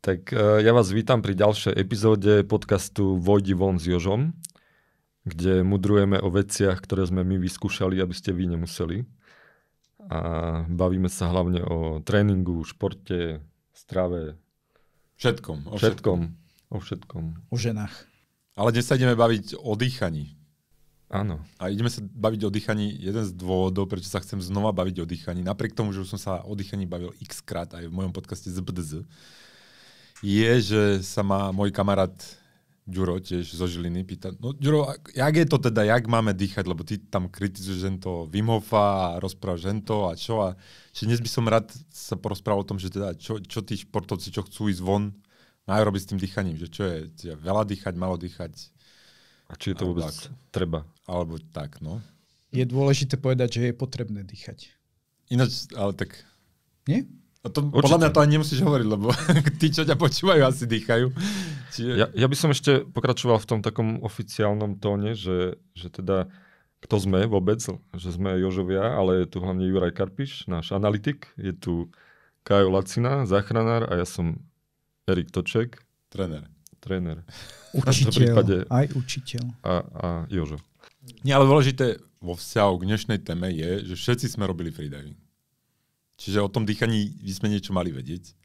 Tak e, ja vás vítam pri ďalšej epizóde podcastu Vojdi von s Jožom kde mudrujeme o veciach, ktoré sme my vyskúšali, aby ste vy nemuseli. A bavíme sa hlavne o tréningu, športe, strave. Všetkom. O všetkom. O všetkom. O ženách. Ale dnes sa ideme baviť o dýchaní. Áno. A ideme sa baviť o dýchaní. Jeden z dôvodov, prečo sa chcem znova baviť o dýchaní, napriek tomu, že už som sa o dýchaní bavil x krát aj v mojom podcaste ZBDZ, je, že sa ma môj kamarát Ďuro tiež zo Žiliny pýta, no Ďuro, jak je to teda, jak máme dýchať, lebo ty tam kritizuješ to, Vimhofa a rozprávaš to a čo a či dnes by som rád sa porozprával o tom, že teda čo, čo tí športovci, čo chcú ísť von, majú robiť s tým dýchaním, že čo je, teda veľa dýchať, malo dýchať. A či je to vôbec tak, treba. Alebo tak, no. Je dôležité povedať, že je potrebné dýchať. Ináč, ale tak... Nie? A to, podľa mňa to ani nemusíš hovoriť, lebo tí, čo ťa počúvajú, asi dýchajú. Čiže... Ja, ja by som ešte pokračoval v tom takom oficiálnom tóne, že, že teda kto sme vôbec, že sme Jožovia, ale je tu hlavne Juraj Karpiš, náš analytik, je tu Kajo Lacina, záchranár a ja som Erik Toček. Tréner. Tréner. Učiteľ, prípade... aj učiteľ. A, a Jožo. Nie, ale dôležité vo vzťahu k dnešnej téme je, že všetci sme robili freediving. Čiže o tom dýchaní by sme niečo mali vedieť.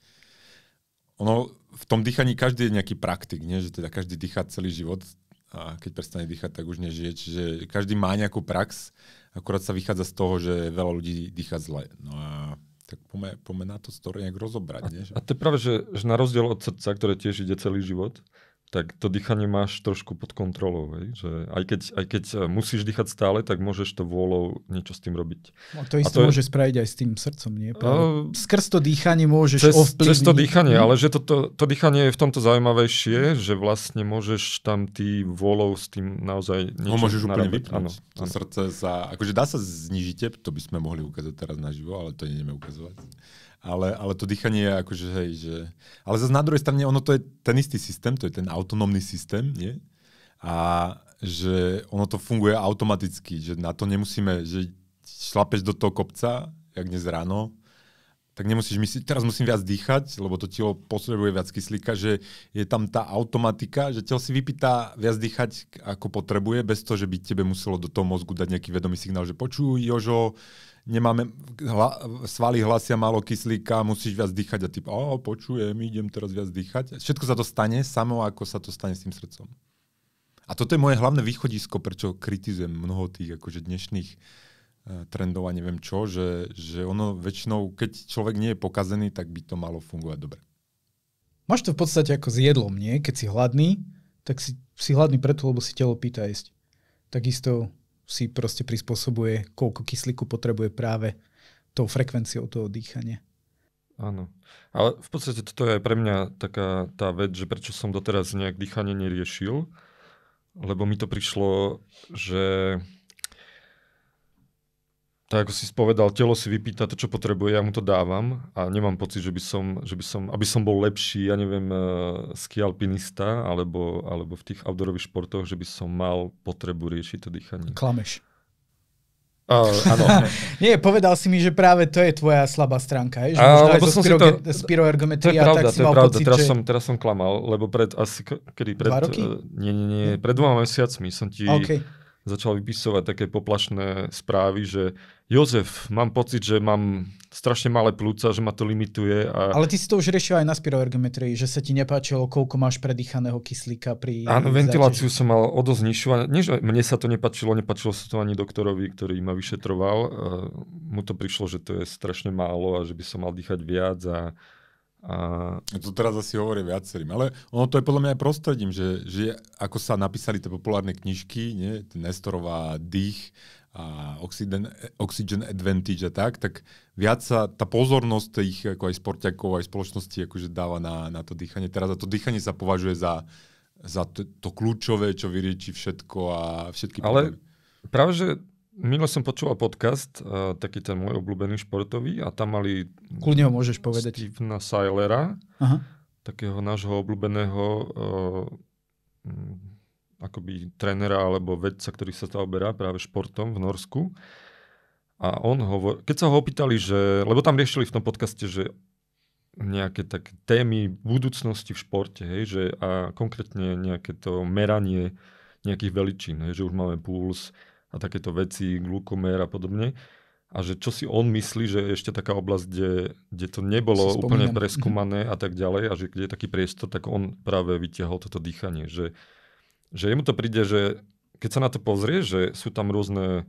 Ono, v tom dýchaní každý je nejaký praktik, nie? že teda každý dýcha celý život a keď prestane dýchať, tak už nežije. Čiže každý má nejakú prax, akurát sa vychádza z toho, že veľa ľudí dýcha zle. No a tak pomená na to story nejak rozobrať. Nie? A, a to je práve, že, že na rozdiel od srdca, ktoré tiež ide celý život, tak to dýchanie máš trošku pod kontrolou. Hej? Že aj, keď, aj keď e, musíš dýchať stále, tak môžeš to vôľou niečo s tým robiť. No, to isté môže je... spraviť aj s tým srdcom, nie? Uh, Skrz to dýchanie môžeš cez, ovplyvniť. Cez to dýchanie, ale že to, to, to dýchanie je v tomto zaujímavejšie, že vlastne môžeš tam ty vôľou s tým naozaj niečo Ho môžeš úplne vypnúť. to ano. srdce sa, akože dá sa znižiť, to by sme mohli ukázať teraz naživo, ale to nie ukazovať. Ale, ale to dýchanie je akože, hej, že... Ale zase na druhej strane, ono to je ten istý systém, to je ten autonómny systém, nie? A že ono to funguje automaticky, že na to nemusíme, že šlapeš do toho kopca, jak dnes ráno, tak nemusíš myslieť, teraz musím viac dýchať, lebo to telo potrebuje viac kyslíka, že je tam tá automatika, že telo si vypýta viac dýchať, ako potrebuje, bez toho, že by tebe muselo do toho mozgu dať nejaký vedomý signál, že počuj, Jožo, nemáme, hla, svaly hlasia málo kyslíka, musíš viac dýchať a typ, o, počujem, idem teraz viac dýchať. Všetko sa to stane samo, ako sa to stane s tým srdcom. A toto je moje hlavné východisko, prečo kritizujem mnoho tých akože dnešných eh, trendov a neviem čo, že, že ono väčšinou, keď človek nie je pokazený, tak by to malo fungovať dobre. Máš to v podstate ako s jedlom, nie? Keď si hladný, tak si, si hladný preto, lebo si telo pýta jesť. Takisto si proste prispôsobuje, koľko kyslíku potrebuje práve tou frekvenciou toho dýchania. Áno. Ale v podstate toto je aj pre mňa taká tá vec, že prečo som doteraz nejak dýchanie neriešil, lebo mi to prišlo, že tak ako si spovedal, telo si vypýta to, čo potrebuje, ja mu to dávam a nemám pocit, že by som, že by som aby som bol lepší, ja neviem, uh, ski alpinista alebo, alebo v tých outdoorových športoch, že by som mal potrebu riešiť to dýchanie. Klameš. Uh, áno. Nie, povedal si mi, že práve to je tvoja slabá stránka. Je? Že možno aj spiro, si to, spiroergometria, to je pravda, tak si to je mal pravda. pocit, teraz, že... som, teraz som klamal, lebo pred asi, kedy pred... Dva roky? Eh, nie, nie, nie, pred dvoma mesiacmi som ti okay. začal vypisovať také poplašné správy, že Jozef, mám pocit, že mám strašne malé plúca, že ma to limituje. A... Ale ty si to už riešil aj na spiroergometrii, že sa ti nepáčilo, koľko máš predýchaného kyslíka pri... Áno, ventiláciu som mal o dosť nižšiu. Nie, mne sa to nepačilo, nepáčilo sa to ani doktorovi, ktorý ma vyšetroval. Uh, mu to prišlo, že to je strašne málo a že by som mal dýchať viac a a... To teraz asi hovorí viacerým, ale ono to je podľa mňa aj prostredím, že, že ako sa napísali tie populárne knižky, nie? Nestorová dých a Oxygen, Oxygen Advantage a tak, tak viac sa tá pozornosť tých ako aj sportiakov, aj spoločnosti akože dáva na, na to dýchanie teraz a to dýchanie sa považuje za, za to, to kľúčové, čo vyrieči všetko a všetky Ale problémy. práve, že Milo som počúval podcast, uh, taký ten môj obľúbený športový a tam mali... Kľudne ho môžeš povedať. Stevena Seilera, Aha. takého nášho obľúbeného uh, akoby trénera alebo vedca, ktorý sa zaoberá práve športom v Norsku. A on hovor... Keď sa ho opýtali, že... Lebo tam riešili v tom podcaste, že nejaké také témy budúcnosti v športe, hej, že a konkrétne nejaké to meranie nejakých veličín, hej, že už máme puls a takéto veci, glukomer a podobne. A že čo si on myslí, že je ešte taká oblasť, kde, kde to nebolo úplne mhm. preskúmané a tak ďalej a že kde je taký priestor, tak on práve vytiahol toto dýchanie, že že jemu to príde, že keď sa na to pozrie, že sú tam rôzne,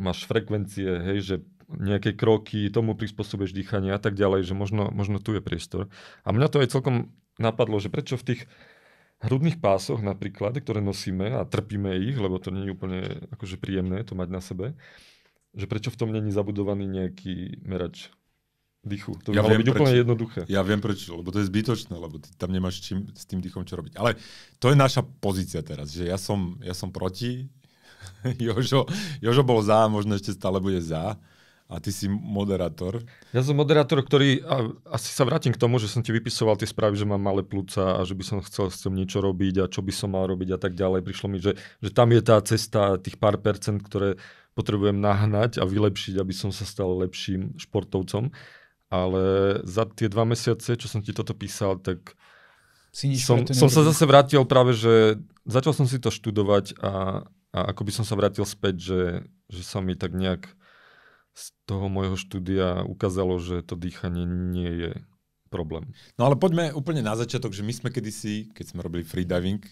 máš frekvencie, hej, že nejaké kroky, tomu prispôsobuješ dýchanie a tak ďalej, že možno, možno tu je priestor. A mňa to aj celkom napadlo, že prečo v tých hrudných pásoch napríklad, ktoré nosíme a trpíme ich, lebo to nie je úplne akože príjemné to mať na sebe, že prečo v tom není zabudovaný nejaký merač dýchu. To by ja malo byť úplne jednoduché. Ja viem prečo, lebo to je zbytočné, lebo ty tam nemáš čím, s tým dýchom čo robiť. Ale to je naša pozícia teraz, že ja som, ja som proti, Jožo, Jožo bol za, možno ešte stále bude za. A ty si moderátor. Ja som moderátor, ktorý, a, asi sa vrátim k tomu, že som ti vypisoval tie správy, že mám malé plúca a že by som chcel s tým niečo robiť a čo by som mal robiť a tak ďalej. Prišlo mi, že, že tam je tá cesta tých pár percent, ktoré potrebujem nahnať a vylepšiť, aby som sa stal lepším športovcom ale za tie dva mesiace, čo som ti toto písal, tak si nič som, som sa zase vrátil práve, že začal som si to študovať a, a ako by som sa vrátil späť, že, že sa mi tak nejak z toho môjho štúdia ukázalo, že to dýchanie nie je problém. No ale poďme úplne na začiatok, že my sme kedysi, keď sme robili freediving,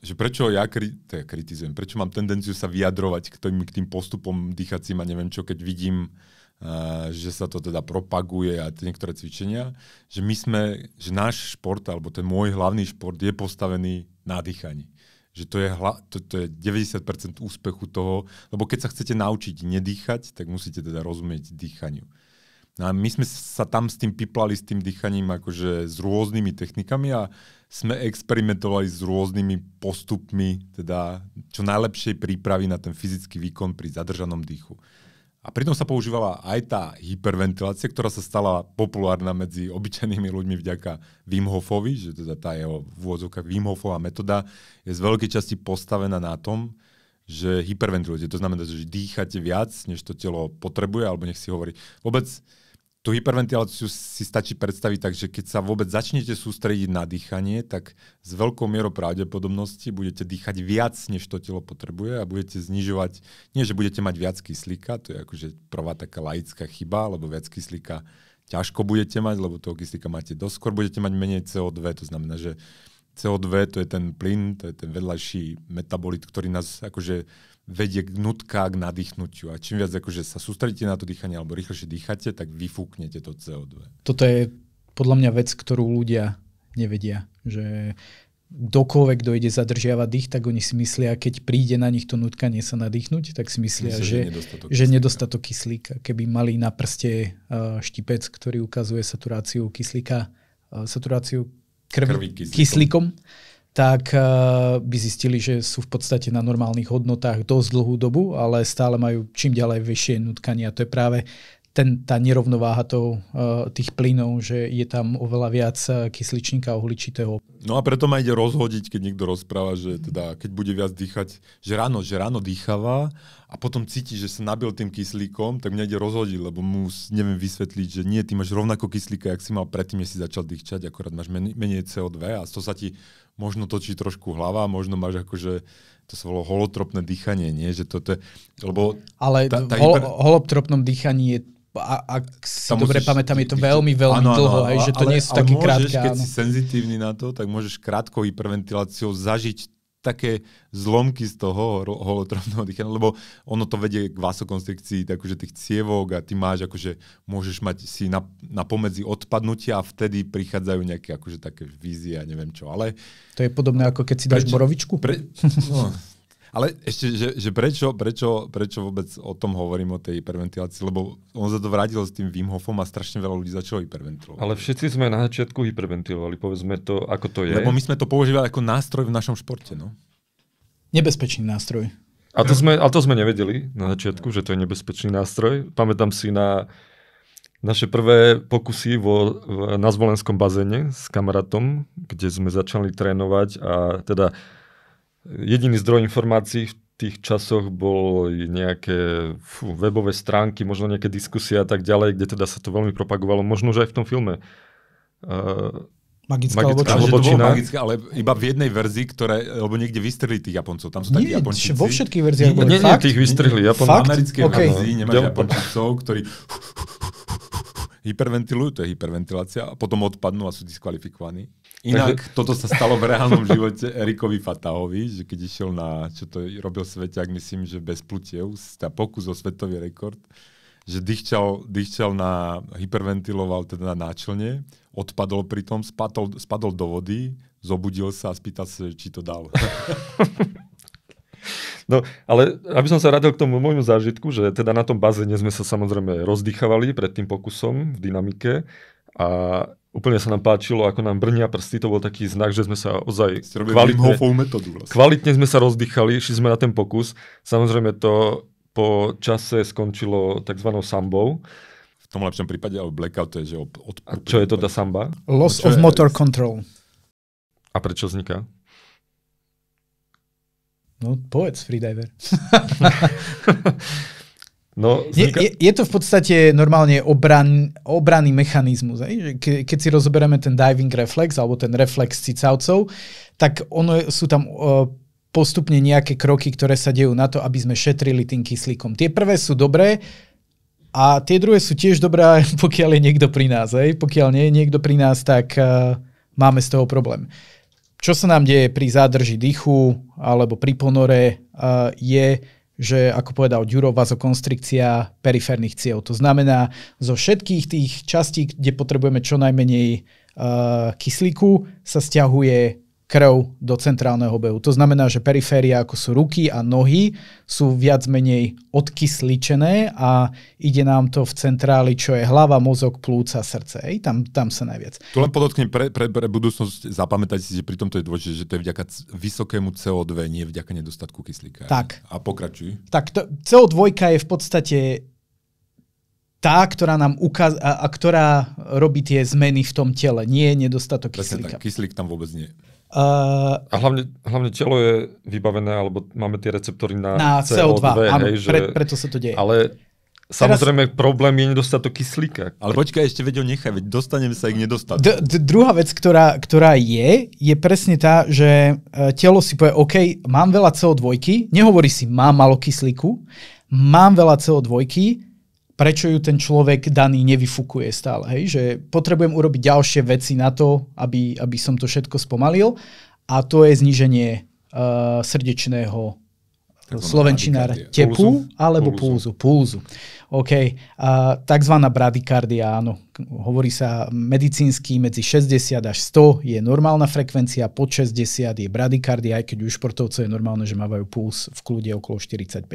že prečo ja, kri- to ja kritizujem, prečo mám tendenciu sa vyjadrovať k tým, k tým postupom dýchacím a neviem čo, keď vidím Eh, že sa to teda propaguje a tie niektoré cvičenia, že my sme, že náš šport, alebo ten môj hlavný šport je postavený na dýchaní. Že to je, hla, to, to je 90% úspechu toho, lebo keď sa chcete naučiť nedýchať, tak musíte teda rozumieť dýchaniu. No a my sme sa tam s tým piplali, s tým dýchaním, akože s rôznymi technikami a sme experimentovali s rôznymi postupmi, teda čo najlepšej prípravy na ten fyzický výkon pri zadržanom dýchu. A pritom sa používala aj tá hyperventilácia, ktorá sa stala populárna medzi obyčajnými ľuďmi vďaka Wim Hofovi, že teda tá jeho vôzovka Wim Hofová metóda je z veľkej časti postavená na tom, že hyperventilujete. To znamená, že dýchate viac, než to telo potrebuje, alebo nech si hovorí. Vôbec tú hyperventiláciu si stačí predstaviť tak, že keď sa vôbec začnete sústrediť na dýchanie, tak s veľkou mierou pravdepodobnosti budete dýchať viac, než to telo potrebuje a budete znižovať, nie že budete mať viac kyslíka, to je akože prvá taká laická chyba, lebo viac kyslíka ťažko budete mať, lebo toho kyslíka máte doskôr, budete mať menej CO2, to znamená, že CO2 to je ten plyn, to je ten vedľajší metabolit, ktorý nás akože vedie nutka k nadýchnutiu. A čím viac akože sa sústredíte na to dýchanie alebo rýchlejšie dýchate, tak vyfúknete to CO2. Toto je podľa mňa vec, ktorú ľudia nevedia. Že dokoľvek dojde zadržiavať dých, tak oni si myslia, keď príde na nich to nutkanie sa nadýchnuť, tak si myslia, myslia že, že, nedostatok, že kyslíka. nedostatok kyslíka. Keby mali na prste e, štipec, ktorý ukazuje saturáciu kyslíka, e, saturáciu krvi, krvi kyslíkom, kyslíkom tak eh, by zistili, že sú v podstate na normálnych hodnotách dosť dlhú dobu, ale stále majú čím ďalej vyššie nutkania. To je práve ten, tá nerovnováha toho, eh, tých plynov, že je tam oveľa viac eh, kysličníka uhličitého. No a preto ma ide rozhodiť, keď niekto rozpráva, že teda, keď bude viac dýchať, že ráno, že ráno dýchava a potom cíti, že sa nabil tým kyslíkom, tak mňa ide rozhodiť, lebo mu neviem vysvetliť, že nie, ty máš rovnako kyslíka, ak si mal predtým, než si začal dýchčať, akorát máš menej CO2 a to sa ti možno točí trošku hlava, možno máš akože, to sa volalo holotropné dýchanie, nie? Že to, to, lebo Ale tá, tá hol, hyper... holotropnom dýchaní je a, ak si tam dobre musíš, pamätám, je to veľmi, veľmi áno, dlho, áno, aj, že to ale, nie sú také krátke. Keď áno. si senzitívny na to, tak môžeš krátkou hyperventiláciou zažiť také zlomky z toho holotropného dýchania, lebo ono to vedie k vasokonstrikcii takže akože tých cievok a ty máš akože, môžeš mať si na, na pomedzi odpadnutia a vtedy prichádzajú nejaké akože také vízie a neviem čo, ale... To je podobné ako keď si dáš Preč, borovičku? Pre, no, ale ešte, že, že prečo, prečo, prečo vôbec o tom hovorím, o tej hyperventilácii? Lebo on sa to vrátil s tým Wim Hofom a strašne veľa ľudí začalo hyperventilovať. Ale všetci sme na začiatku hyperventilovali, povedzme to, ako to je. Lebo my sme to používali ako nástroj v našom športe, no. Nebezpečný nástroj. A to sme, a to sme nevedeli na začiatku, že to je nebezpečný nástroj. Pamätám si na naše prvé pokusy vo, na Zvolenskom bazéne s kamarátom, kde sme začali trénovať a teda Jediný zdroj informácií v tých časoch boli nejaké fú, webové stránky, možno nejaké diskusie a tak ďalej, kde teda sa to veľmi propagovalo. Možno, že aj v tom filme. Uh, Magická, magická obočina. ale iba v jednej verzii, ktoré, lebo niekde vystrelili tých Japoncov. Tam sú takí Japončíci. Vo všetkých verziách boli. Nie, nie, tých vystrelili Japoncov. V Americké okay. verzii nemáš ja. Japončícov, ktorí hyperventilujú, to je hyperventilácia, a potom odpadnú a sú diskvalifikovaní. Inak Takže... toto sa stalo v reálnom živote Erikovi Fatahovi, že keď išiel na, čo to robil Sveťák, myslím, že bez plutiev, tá pokus o svetový rekord, že dýchčal, dýchčal na, hyperventiloval teda na náčelne, odpadol pri tom, spadol, spadol do vody, zobudil sa a spýtal sa, či to dal. No, ale aby som sa radil k tomu môjmu zážitku, že teda na tom bazéne sme sa samozrejme rozdychávali pred tým pokusom v dynamike a Úplne sa nám páčilo, ako nám brnia prsty, to bol taký znak, že sme sa ozaj kvalitne, metodu vlastne. kvalitne sme sa rozdychali, Šli sme na ten pokus. Samozrejme to po čase skončilo tzv. sambou. V tom lepšom prípade, ale blackout je, že od, od, A čo je to tá samba? Loss of je, motor control. A prečo vzniká? No povedz, freediver. No, je, je, je to v podstate normálne obran, obranný mechanizmus. Aj? Ke, keď si rozoberieme ten diving reflex alebo ten reflex cicavcov, tak ono, sú tam uh, postupne nejaké kroky, ktoré sa dejú na to, aby sme šetrili tým kyslíkom. Tie prvé sú dobré, a tie druhé sú tiež dobré, pokiaľ je niekto pri nás. Aj? Pokiaľ nie je niekto pri nás, tak uh, máme z toho problém. Čo sa nám deje pri zádrži dýchu alebo pri ponore uh, je, že ako povedal Ďuro, vazokonstrikcia periférnych ciev. To znamená, zo všetkých tých častí, kde potrebujeme čo najmenej uh, kyslíku, sa stiahuje krv do centrálneho behu. To znamená, že periféria, ako sú ruky a nohy, sú viac menej odkysličené a ide nám to v centráli, čo je hlava, mozog, plúca, srdce. Ej, tam, tam sa najviac. Tu len podotknem pre, pre, pre budúcnosť, zapamätajte si, že pri tomto je dôležité, že to je vďaka vysokému CO2, nie vďaka nedostatku kyslíka. Tak. A pokračuj. Tak, to, CO2 je v podstate tá, ktorá nám ukaz- a, a ktorá robí tie zmeny v tom tele, nie je nedostatok Presne Tak, kyslík tam vôbec nie. Uh, a hlavne, hlavne telo je vybavené, alebo máme tie receptory na, na CO2, CO2 áno, že, pre, preto sa to deje. Ale samozrejme Teraz... problém je nedostatok kyslíka. Ale počkaj, ešte vedel nechaj, veď dostaneme sa ich nedostatok. D- d- druhá vec, ktorá, ktorá je, je presne tá, že e, telo si povie, OK, mám veľa CO2, nehovorí si, mám malo kyslíku, mám veľa CO2, prečo ju ten človek daný nevyfukuje stále. Hej? Že potrebujem urobiť ďalšie veci na to, aby, aby som to všetko spomalil a to je zniženie uh, eh, srdečného Slovenčinár tepu pulzu? alebo pulzu. Pulzu. OK. A, takzvaná bradykardia, áno. Hovorí sa medicínsky medzi 60 až 100 je normálna frekvencia, pod 60 je bradykardia, aj keď u športovcov je normálne, že mávajú puls v kľude okolo 45.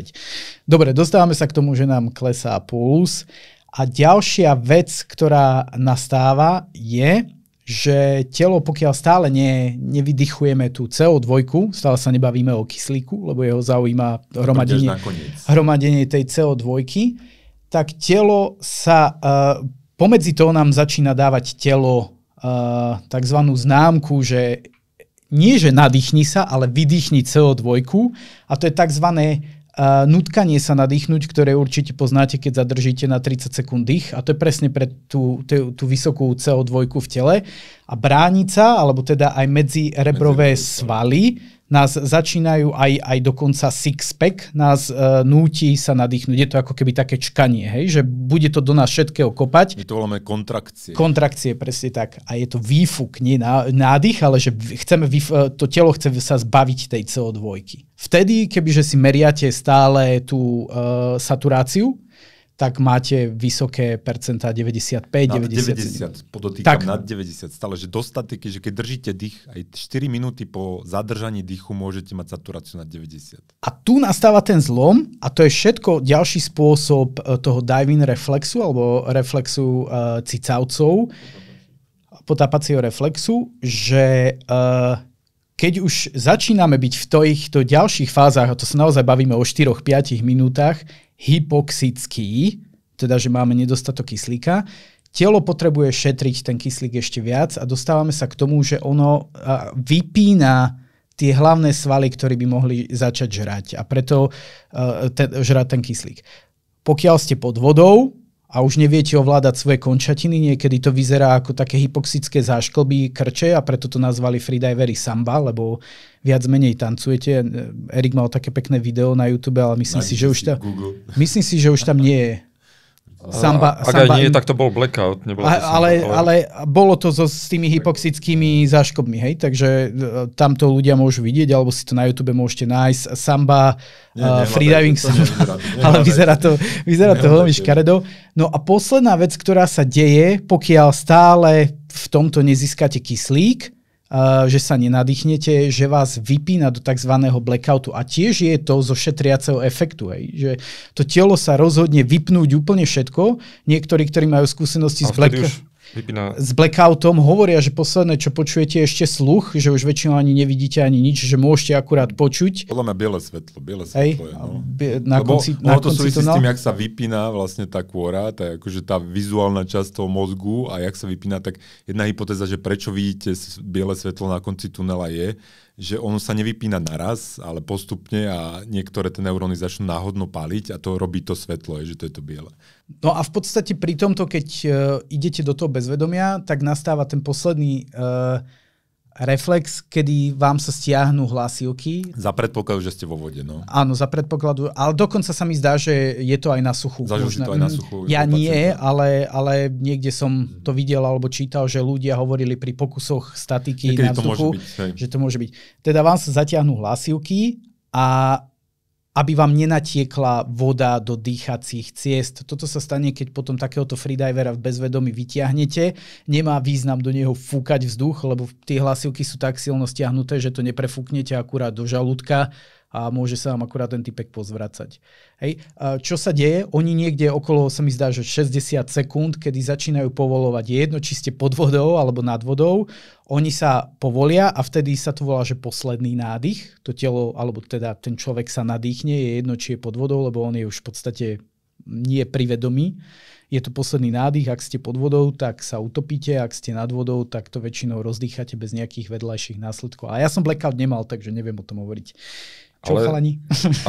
Dobre, dostávame sa k tomu, že nám klesá puls. A ďalšia vec, ktorá nastáva, je, že telo, pokiaľ stále ne, nevydychujeme tú CO2, stále sa nebavíme o kyslíku, lebo jeho zaujíma hromadenie, hromadenie tej CO2, tak telo sa, uh, pomedzi toho nám začína dávať telo uh, e, tzv. známku, že nie, že nadýchni sa, ale vydýchni CO2 a to je tzv a nutkanie sa nadýchnuť, ktoré určite poznáte, keď zadržíte na 30 sekúnd dých a to je presne pre tú, tú, tú vysokú CO2 v tele a bránica, alebo teda aj medzi rebrové svaly, nás začínajú aj, aj dokonca six-pack, nás e, núti sa nadýchnuť. Je to ako keby také čkanie, hej? že bude to do nás všetkého kopať. My to voláme kontrakcie. Kontrakcie, presne tak. A je to výfuk, nie nádych, ale že chceme, e, to telo chce sa zbaviť tej CO2. Vtedy, kebyže si meriate stále tú e, saturáciu, tak máte vysoké percentá 95, 90. 90 podotýkam tak. nad 90 stále, že dostate, že keď držíte dých, aj 4 minúty po zadržaní dýchu môžete mať saturáciu na 90. A tu nastáva ten zlom a to je všetko ďalší spôsob e, toho diving reflexu alebo reflexu uh, cicavcov, potápacieho reflexu, že uh, keď už začíname byť v týchto ďalších fázach, a to sa naozaj bavíme o 4-5 minútach, hypoxický, teda že máme nedostatok kyslíka, telo potrebuje šetriť ten kyslík ešte viac a dostávame sa k tomu, že ono vypína tie hlavné svaly, ktoré by mohli začať žrať a preto uh, te, žrať ten kyslík. Pokiaľ ste pod vodou, a už neviete ovládať svoje končatiny, niekedy to vyzerá ako také hypoxické zášklby krče a preto to nazvali freedivery samba, lebo viac menej tancujete. Erik mal také pekné video na YouTube, ale myslím si, že už tam, myslím si, že už tam nie je Samba, Ak samba, aj nie, tak to bol blackout. Nebolo a, to samba, ale, ale... bolo to so, s tými hypoxickými záškodmi, hej? Takže e, tam to ľudia môžu vidieť, alebo si to na YouTube môžete nájsť. Samba, e, nie, uh, freediving samba, nevyzerá, nevyzerá, ale vyzerá to, vyzerá to veľmi škaredo. No a posledná vec, ktorá sa deje, pokiaľ stále v tomto nezískate kyslík, že sa nenadýchnete, že vás vypína do tzv. blackoutu. A tiež je to zo šetriaceho efektu, hej, že to telo sa rozhodne vypnúť úplne všetko. Niektorí, ktorí majú skúsenosti s blackoutom... Vypína. s blackoutom. Hovoria, že posledné, čo počujete, je ešte sluch, že už väčšinou ani nevidíte ani nič, že môžete akurát počuť. Podľa mňa biele svetlo. Biele svetlo Hej, je, no. Bie, na Lebo konci, na to súvisí s tým, jak sa vypína vlastne tá kôra, tá, akože tá vizuálna časť toho mozgu a jak sa vypína, tak jedna hypotéza, že prečo vidíte biele svetlo na konci tunela je, že ono sa nevypína naraz, ale postupne a niektoré tie neuróny začnú náhodno paliť a to robí to svetlo, že to je to biele. No a v podstate pri tomto, keď uh, idete do toho bezvedomia, tak nastáva ten posledný uh, reflex, kedy vám sa stiahnu hlasivky. Za predpokladu, že ste vo vode, no. Áno, za predpokladu, ale dokonca sa mi zdá, že je to aj na suchu. Zažil si to aj na suchu? Ja nie, ale, ale niekde som to videl alebo čítal, že ľudia hovorili pri pokusoch statiky Niekedy na vzduchu, to môže byť, že to môže byť. Teda vám sa zatiahnú hlasivky a aby vám nenatiekla voda do dýchacích ciest. Toto sa stane, keď potom takéhoto freedivera v bezvedomí vytiahnete. Nemá význam do neho fúkať vzduch, lebo tie hlasivky sú tak silno stiahnuté, že to neprefúknete akurát do žalúdka a môže sa vám akurát ten typek pozvracať. Hej. Čo sa deje? Oni niekde okolo, sa mi zdá, že 60 sekúnd, kedy začínajú povolovať jedno, či ste pod vodou alebo nad vodou, oni sa povolia a vtedy sa to volá, že posledný nádych. To telo, alebo teda ten človek sa nadýchne, je jedno, či je pod vodou, lebo on je už v podstate nie privedomý. Je to posledný nádych, ak ste pod vodou, tak sa utopíte, ak ste nad vodou, tak to väčšinou rozdýchate bez nejakých vedľajších následkov. A ja som blackout nemal, takže neviem o tom hovoriť. Čo Ale, chalani?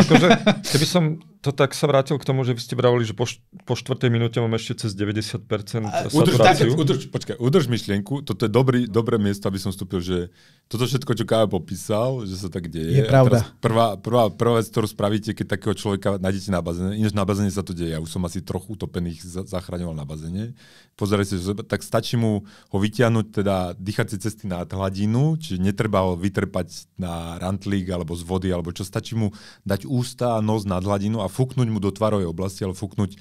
Akože, keby som to tak sa vrátil k tomu, že vy ste brávali, že po, št- po štvrtej minúte mám ešte cez 90% A, udrž, tak, udrž, počkaj, udrž myšlienku, toto je dobrý, dobré miesto, aby som vstúpil, že toto všetko, čo Kája popísal, že sa tak deje. Je pravda. Prvá, prvá, prvá vec, ktorú spravíte, keď takého človeka nájdete na bazéne, inéž na bazéne sa to deje, ja už som asi trochu utopených zachraňoval na bazéne, pozerajte, tak stačí mu ho vytiahnuť teda dýchacie cesty na hladinu, čiže netreba ho vytrpať na rantlík alebo z vody, alebo čo stačí mu dať ústa a nos nad hladinu a fúknuť mu do tvarovej oblasti, ale fúknuť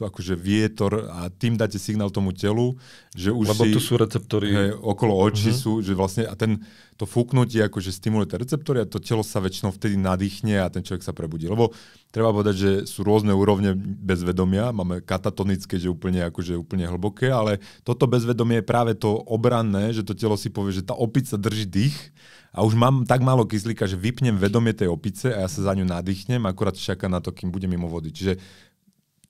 akože vietor a tým dáte signál tomu telu, že už Lebo si, tu sú receptory. Hej, okolo očí uh-huh. sú, že vlastne a ten, to fúknutie akože stimuluje tie receptory a to telo sa väčšinou vtedy nadýchne a ten človek sa prebudí. Lebo treba povedať, že sú rôzne úrovne bezvedomia, máme katatonické, že úplne, akože úplne hlboké, ale toto bezvedomie je práve to obranné, že to telo si povie, že tá opica drží dých a už mám tak málo kyslíka, že vypnem vedomie tej opice a ja sa za ňu nadýchnem, akurát čaká na to, kým bude mimo vody. Čiže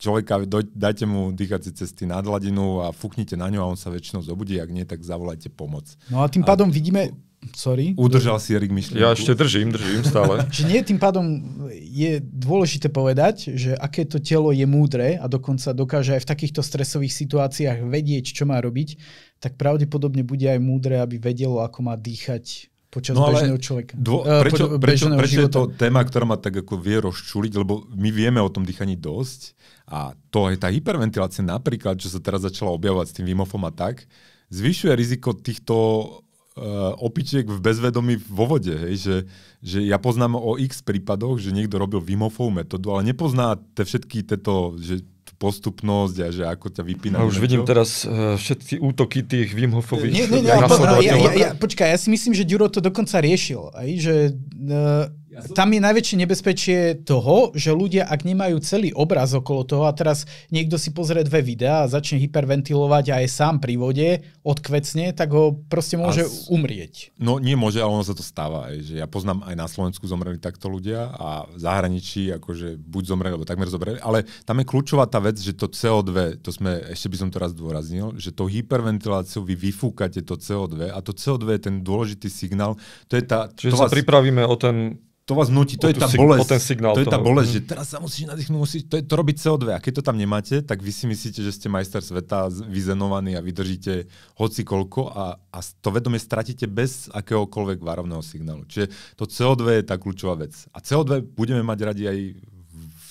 človeka, dajte mu dýchacie cesty nad hladinu a fúknite na ňu a on sa väčšinou zobudí, ak nie, tak zavolajte pomoc. No a tým pádom a... vidíme, Sorry. Udržal si Erik myšlienku. Ja ešte držím, držím stále. Čiže nie, tým pádom je dôležité povedať, že aké to telo je múdre a dokonca dokáže aj v takýchto stresových situáciách vedieť, čo má robiť, tak pravdepodobne bude aj múdre, aby vedelo, ako má dýchať počas no, bežného človeka. Dô, eh, prečo, uh, prečo, bežného prečo je to téma, ktorá ma tak ako vie rozčuliť, lebo my vieme o tom dýchaní dosť a to je tá hyperventilácia napríklad, čo sa teraz začala objavovať s tým vimofom a tak, zvyšuje riziko týchto uh, opičiek v bezvedomí vo vode. Hej? Že, že ja poznám o x prípadoch, že niekto robil vimofovú metódu, ale nepozná te všetky tieto, že postupnosť a že ako ťa vypína. No, už vidím teraz uh, všetky útoky tých Wim Hofových. Nie, nie, nie, ja, ja, ja, počkaj, ja si myslím, že Duro to dokonca riešil. Aj, že, uh, tam je najväčšie nebezpečie toho, že ľudia, ak nemajú celý obraz okolo toho a teraz niekto si pozrie dve videá a začne hyperventilovať a je sám pri vode, odkvecne, tak ho proste môže As, umrieť. No nie môže, ale ono sa to stáva. Aj, že ja poznám aj na Slovensku zomreli takto ľudia a v zahraničí akože buď zomreli, alebo takmer zomreli, ale tam je kľúčová tá vec, že to CO2, to sme, ešte by som to raz dôraznil, že to hyperventiláciou vy vyfúkate to CO2 a to CO2 je ten dôležitý signál. To je tá, Čiže to vás... sa pripravíme o ten to vás nutí, to je tá sig- bolesť. Ten signál to je tá bolesť, že mhm. teraz sa musíš nadýchnuť, musíš, to, je, to robiť CO2. A keď to tam nemáte, tak vy si myslíte, že ste majster sveta, vyzenovaný a vydržíte hoci koľko a, a to vedomie stratíte bez akéhokoľvek varovného signálu. Čiže to CO2 je tá kľúčová vec. A CO2 budeme mať radi aj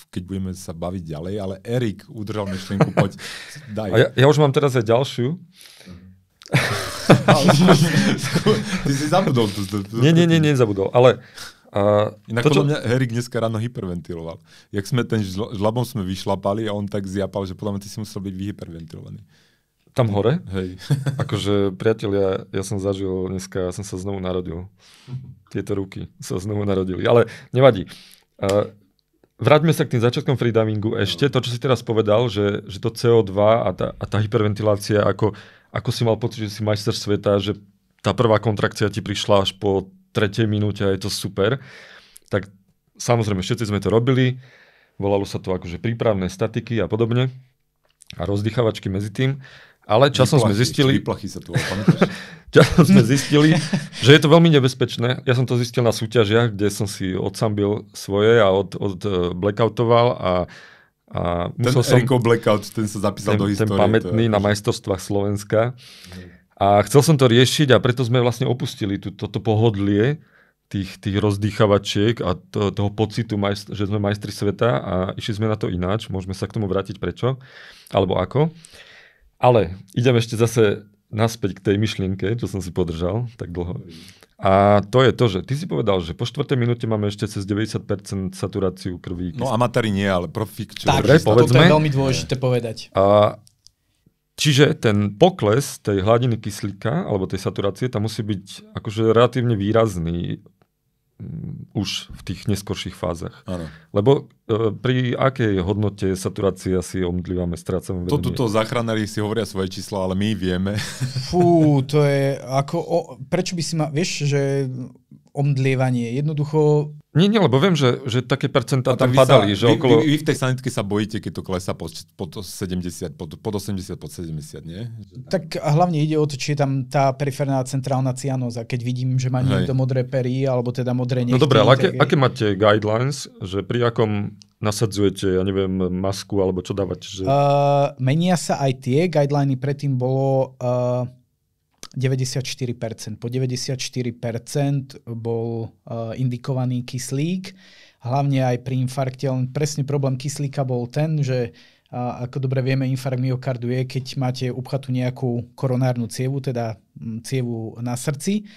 keď budeme sa baviť ďalej, ale Erik udržal myšlienku, poď, daj. A ja, ja už mám teraz aj ďalšiu. Ty si zabudol. Nie, nie, nie, nezabudol. Ale a Inak to, čo... podľa mňa Herik dneska ráno hyperventiloval. Jak sme ten žl- žlabom sme vyšlapali a on tak zjapal, že podľa mňa ty si musel byť vyhyperventilovaný. Tam hore? Hej. akože, priatelia, ja som zažil dneska, ja som sa znovu narodil. Tieto ruky sa znovu narodili. Ale nevadí. Uh, vráťme sa k tým začiatkom freedivingu ešte. To, čo si teraz povedal, že, že to CO2 a tá, a tá hyperventilácia, ako, ako si mal pocit, že si majster sveta, že tá prvá kontrakcia ti prišla až po tretej minúte a je to super. Tak samozrejme, všetci sme to robili, volalo sa to akože prípravné statiky a podobne a rozdychavačky medzi tým. Ale časom vyplachy, sme zistili... Vyplachy sa tu Časom sme zistili, že je to veľmi nebezpečné. Ja som to zistil na súťažiach, kde som si odsambil svoje a od, od e, blackoutoval a a ten som, Blackout, ten sa zapísal ten, do histórie. Ten pamätný je... na akože- majstrovstvách Slovenska. A chcel som to riešiť a preto sme vlastne opustili tú, toto pohodlie tých, tých rozdýchavačiek a to, toho pocitu, majst, že sme majstri sveta a išli sme na to ináč. Môžeme sa k tomu vrátiť prečo alebo ako. Ale idem ešte zase naspäť k tej myšlienke, čo som si podržal tak dlho. A to je to, že ty si povedal, že po 4. minúte máme ešte cez 90% saturáciu krvi. No amatári nie, ale profík. Čo tak, povedzme. je veľmi dôležité povedať. A Čiže ten pokles tej hladiny kyslíka alebo tej saturácie tam musí byť akože relatívne výrazný mm, už v tých neskorších fázach. Ano. Lebo e, pri akej hodnote saturácie asi omdlívame, strácame vedenie? Toto záchranári si hovoria svoje čísla, ale my vieme. Fú, to je ako... O, prečo by si ma... Vieš, že omdlievanie. Jednoducho... Nie, nie, lebo viem, že, že také percentá tam padali. Sa, že vy, okolo... vy, vy, v tej sanitke sa bojíte, keď to klesá pod, pod 70, pod, pod 80, pod 70, nie? Tak a hlavne ide o to, či je tam tá periferná centrálna cianoza. Keď vidím, že má niekto modré pery, alebo teda modré nechty. No dobré, ale aké, tak... aké máte guidelines, že pri akom nasadzujete, ja neviem, masku alebo čo dávate? Že... Uh, menia sa aj tie. Guideliny predtým bolo... Uh, 94%. Po 94% bol uh, indikovaný kyslík, hlavne aj pri infarkte, len presne problém kyslíka bol ten, že eh, ako dobre vieme, infarkt myokardu je, keď máte upchatú nejakú koronárnu cievu, teda hm, cievu na srdci.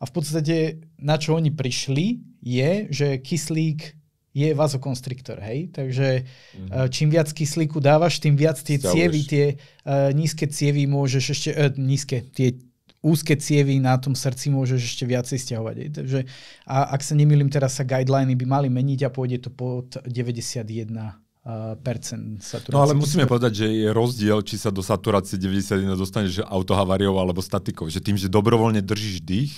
A v podstate, na čo oni prišli, je, že kyslík je vazokonstriktor, hej? Takže mm-hmm. čím viac kyslíku dávaš, tým viac tie Stavuješ. cievy, tie uh, nízke cievy môžeš ešte, uh, nízke, tie úzke cievy na tom srdci môžeš ešte viacej stiahovať. Takže, a ak sa nemýlim, teraz sa guideliny by mali meniť a pôjde to pod 91 percent saturácie. No ale musíme povedať, že je rozdiel, či sa do saturácie 91 dostaneš autohavariou alebo statikou. Že tým, že dobrovoľne držíš dých,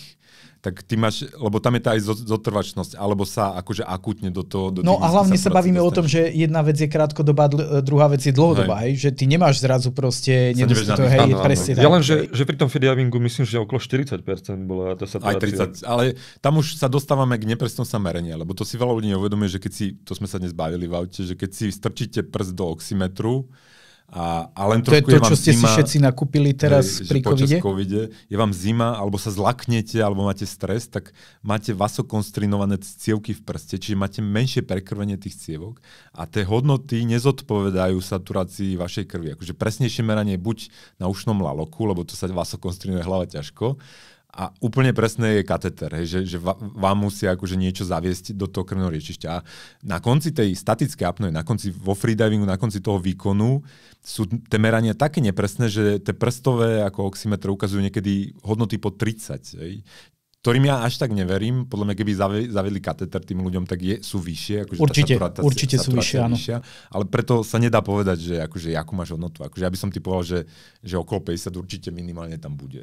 tak ty máš, lebo tam je tá aj zotrvačnosť, alebo sa akože akútne do toho... Do no a hlavne sa, sa bavíme dostaneš. o tom, že jedna vec je krátkodobá, e, druhá vec je dlhodobá, hej. hej že ty nemáš zrazu proste nedostatok, hej, áno, presne áno. Ja len, že, že pri tom fediavingu myslím, že okolo 40% bola desaturácia. Aj 30, ale tam už sa dostávame k nepresnom sa lebo to si veľa ľudí neuvedomuje, že keď si, to sme sa dnes bavili v aute, že keď si strčíte prst do oximetru, a, a len to je to, čo ste zima, si všetci nakúpili teraz hej, pri covide? covide? Je vám zima, alebo sa zlaknete, alebo máte stres, tak máte vasokonstrinované cievky v prste, čiže máte menšie prekrvenie tých cievok a tie hodnoty nezodpovedajú saturácii vašej krvi. Akože presnejšie meranie buď na ušnom laloku, lebo to sa vasokonstrinuje hlava ťažko, a úplne presné je kateter, hej, že, že vám musí akože niečo zaviesť do toho riečišťa. A na konci tej statické apnoe, na konci vo freedivingu, na konci toho výkonu sú tie merania také nepresné, že tie prstové ako oximetre ukazujú niekedy hodnoty po 30. Hej ktorým ja až tak neverím. Podľa mňa, keby zavedli kateter tým ľuďom, tak je, sú vyššie. Akože určite, tá saturácia, určite saturácia sú vyššie, áno. Vyššia, ale preto sa nedá povedať, že akože, akú máš hodnotu. Akože ja by som typoval, že, že okolo 50 určite minimálne tam bude.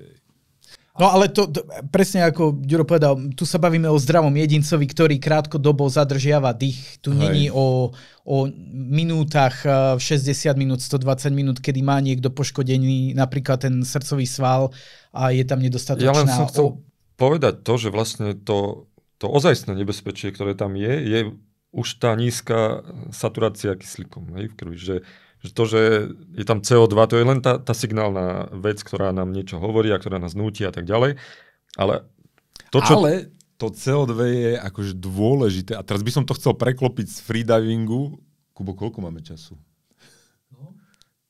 No ale to, to presne ako Juro povedal, tu sa bavíme o zdravom jedincovi, ktorý krátkodobo zadržiava dých. Tu Hej. není o, o minútach 60 eh, minút, 120 minút, kedy má niekto poškodený napríklad ten srdcový sval a je tam nedostatočná... Ja len som chcel o... povedať to, že vlastne to, to ozajstné nebezpečie, ktoré tam je, je už tá nízka saturácia kyslíkom hej, v krvi, že že to, že je tam CO2, to je len tá, tá signálna vec, ktorá nám niečo hovorí a ktorá nás nutí a tak ďalej. Ale to, čo... Ale to CO2 je akože dôležité. A teraz by som to chcel preklopiť z freedivingu. Kubo, koľko máme času?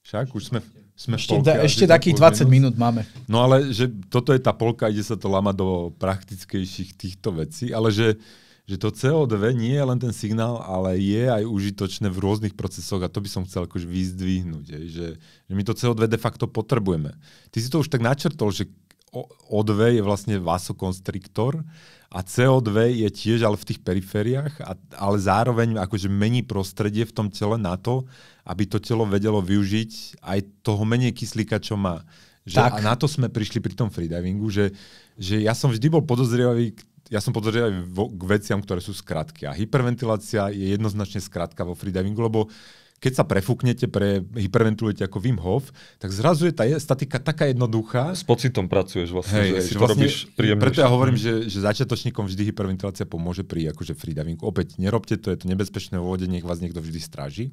Však už sme, sme ešte, polka, da, ešte takých 20 minus. minút máme. No ale že toto je tá polka, ide sa to lama do praktickejších týchto vecí, ale že uh, že to CO2 nie je len ten signál, ale je aj užitočné v rôznych procesoch a to by som chcel akože vyzdvihnúť, je, že, že my to CO2 de facto potrebujeme. Ty si to už tak načrtol, že O2 je vlastne vasokonstriktor a CO2 je tiež ale v tých perifériách, a, ale zároveň akože mení prostredie v tom tele na to, aby to telo vedelo využiť aj toho menej kyslíka, čo má. Že, tak. A na to sme prišli pri tom freedivingu, že, že ja som vždy bol podozrievavý k ja som podozrieť aj vo, k veciam, ktoré sú skratky. A hyperventilácia je jednoznačne skratka vo freedivingu, lebo keď sa prefúknete, pre, hyperventilujete ako Wim Hof, tak zrazu je tá statika taká jednoduchá. S pocitom pracuješ vlastne, hej, že si to vlastne, robíš príjemne. Preto ja hovorím, mhm. že, že začiatočníkom vždy hyperventilácia pomôže pri akože freedivingu. Opäť nerobte to, je to nebezpečné vo vode, nech vás niekto vždy straží.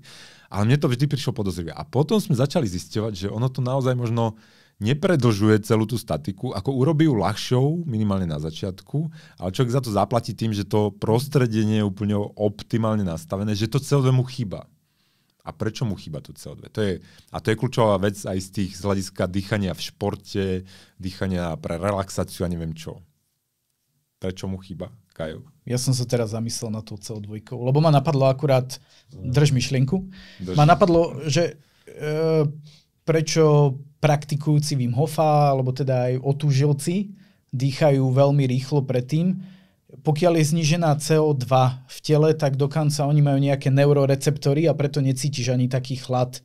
Ale mne to vždy prišlo podozrivé. A potom sme začali zistovať, že ono to naozaj možno nepredlžuje celú tú statiku, ako urobí ju ľahšou, minimálne na začiatku, ale človek za to zaplatí tým, že to prostredie nie je úplne optimálne nastavené, že to CO2 mu chýba. A prečo mu chýba to CO2? To je, a to je kľúčová vec aj z tých z hľadiska dýchania v športe, dýchania pre relaxáciu a neviem čo. Prečo mu chýba, Kajo? Ja som sa teraz zamyslel na to CO2, lebo ma napadlo akurát, mhm. drž myšlienku, drž. ma napadlo, že e, prečo praktikujúci Wim Hofa, alebo teda aj otúžilci, dýchajú veľmi rýchlo predtým. Pokiaľ je znižená CO2 v tele, tak dokonca oni majú nejaké neuroreceptory a preto necítiš ani taký chlad.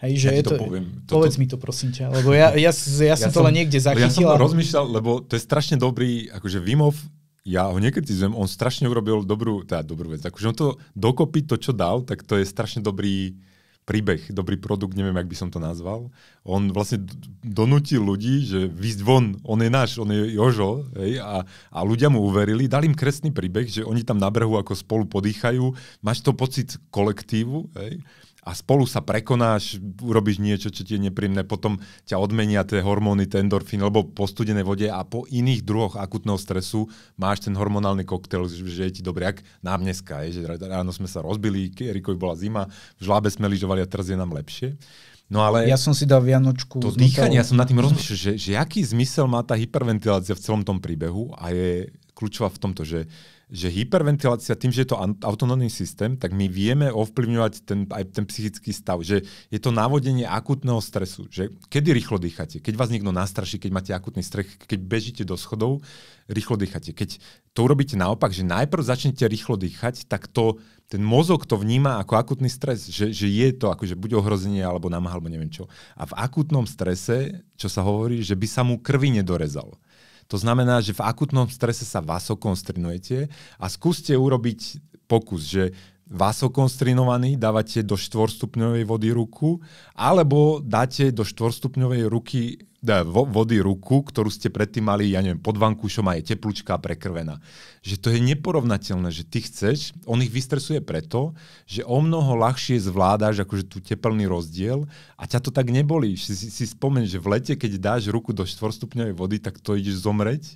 Hej, že ja je to, to poviem. To, Povedz mi to prosím ťa, lebo ja, ja, ja, ja som to len niekde zachytil. Ja som to rozmýšľal, lebo to je strašne dobrý, akože Wim Hof ja ho nekritizujem, on strašne urobil dobrú, teda dobrú vec. Akože on to dokopy, to, čo dal, tak to je strašne dobrý príbeh, dobrý produkt, neviem, jak by som to nazval. On vlastne donutil ľudí, že výsť von, on je náš, on je Jožo, hej, a, a ľudia mu uverili, dali im kresný príbeh, že oni tam na brehu ako spolu podýchajú, máš to pocit kolektívu, hej, a spolu sa prekonáš, urobíš niečo, čo ti je nepríjemné, potom ťa odmenia tie hormóny, ten endorfín, lebo po studenej vode a po iných druhoch akutného stresu máš ten hormonálny koktail, že je ti dobrý, ak nám dneska, je, že ráno sme sa rozbili, Erikovi bola zima, v žlábe sme lyžovali a teraz je nám lepšie. No ale ja som si dal vianočku. To dýchanie, ja som nad tým rozmýšľal, že, že aký zmysel má tá hyperventilácia v celom tom príbehu a je kľúčová v tomto, že že hyperventilácia tým, že je to autonómny systém, tak my vieme ovplyvňovať ten, aj ten psychický stav, že je to navodenie akutného stresu, že kedy rýchlo dýchate, keď vás niekto nastraší, keď máte akutný strech, keď bežíte do schodov, rýchlo dýchate. Keď to urobíte naopak, že najprv začnete rýchlo dýchať, tak to, ten mozog to vníma ako akutný stres, že, že je to akože buď ohrozenie alebo námaha, alebo neviem čo. A v akutnom strese, čo sa hovorí, že by sa mu krvi nedorezalo. To znamená, že v akutnom strese sa vasokonstrinujete a skúste urobiť pokus, že vasokonstrinovaný dávate do štvorstupňovej vody ruku alebo dáte do štvorstupňovej ruky vody ruku, ktorú ste predtým mali, ja neviem, pod vankúšom a je teplúčka a prekrvená. Že to je neporovnateľné, že ty chceš, on ich vystresuje preto, že o mnoho ľahšie zvládáš akože tú teplný rozdiel a ťa to tak nebolí. Si, si, si spomen, že v lete, keď dáš ruku do 4 vody, tak to ideš zomreť.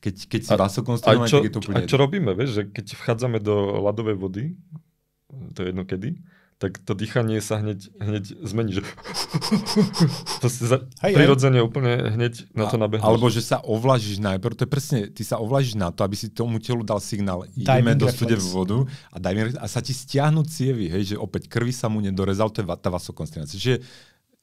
Keď, keď si vasokonstrenovaný, tak je to úplne... A čo robíme, vieš, že keď vchádzame do ľadovej vody, to je jedno kedy, tak to dýchanie sa hneď, hneď zmení. Že... To si za... Hej, prirodzene hej. úplne hneď na to nabehneš. Alebo že sa ovlažíš najprv, to je presne, ty sa ovlažíš na to, aby si tomu telu dal signál, ideme do studie v vodu a, daj a sa ti stiahnu cievy, hej, že opäť krvi sa mu nedorezal, to je tá vasokonstinácia. Čiže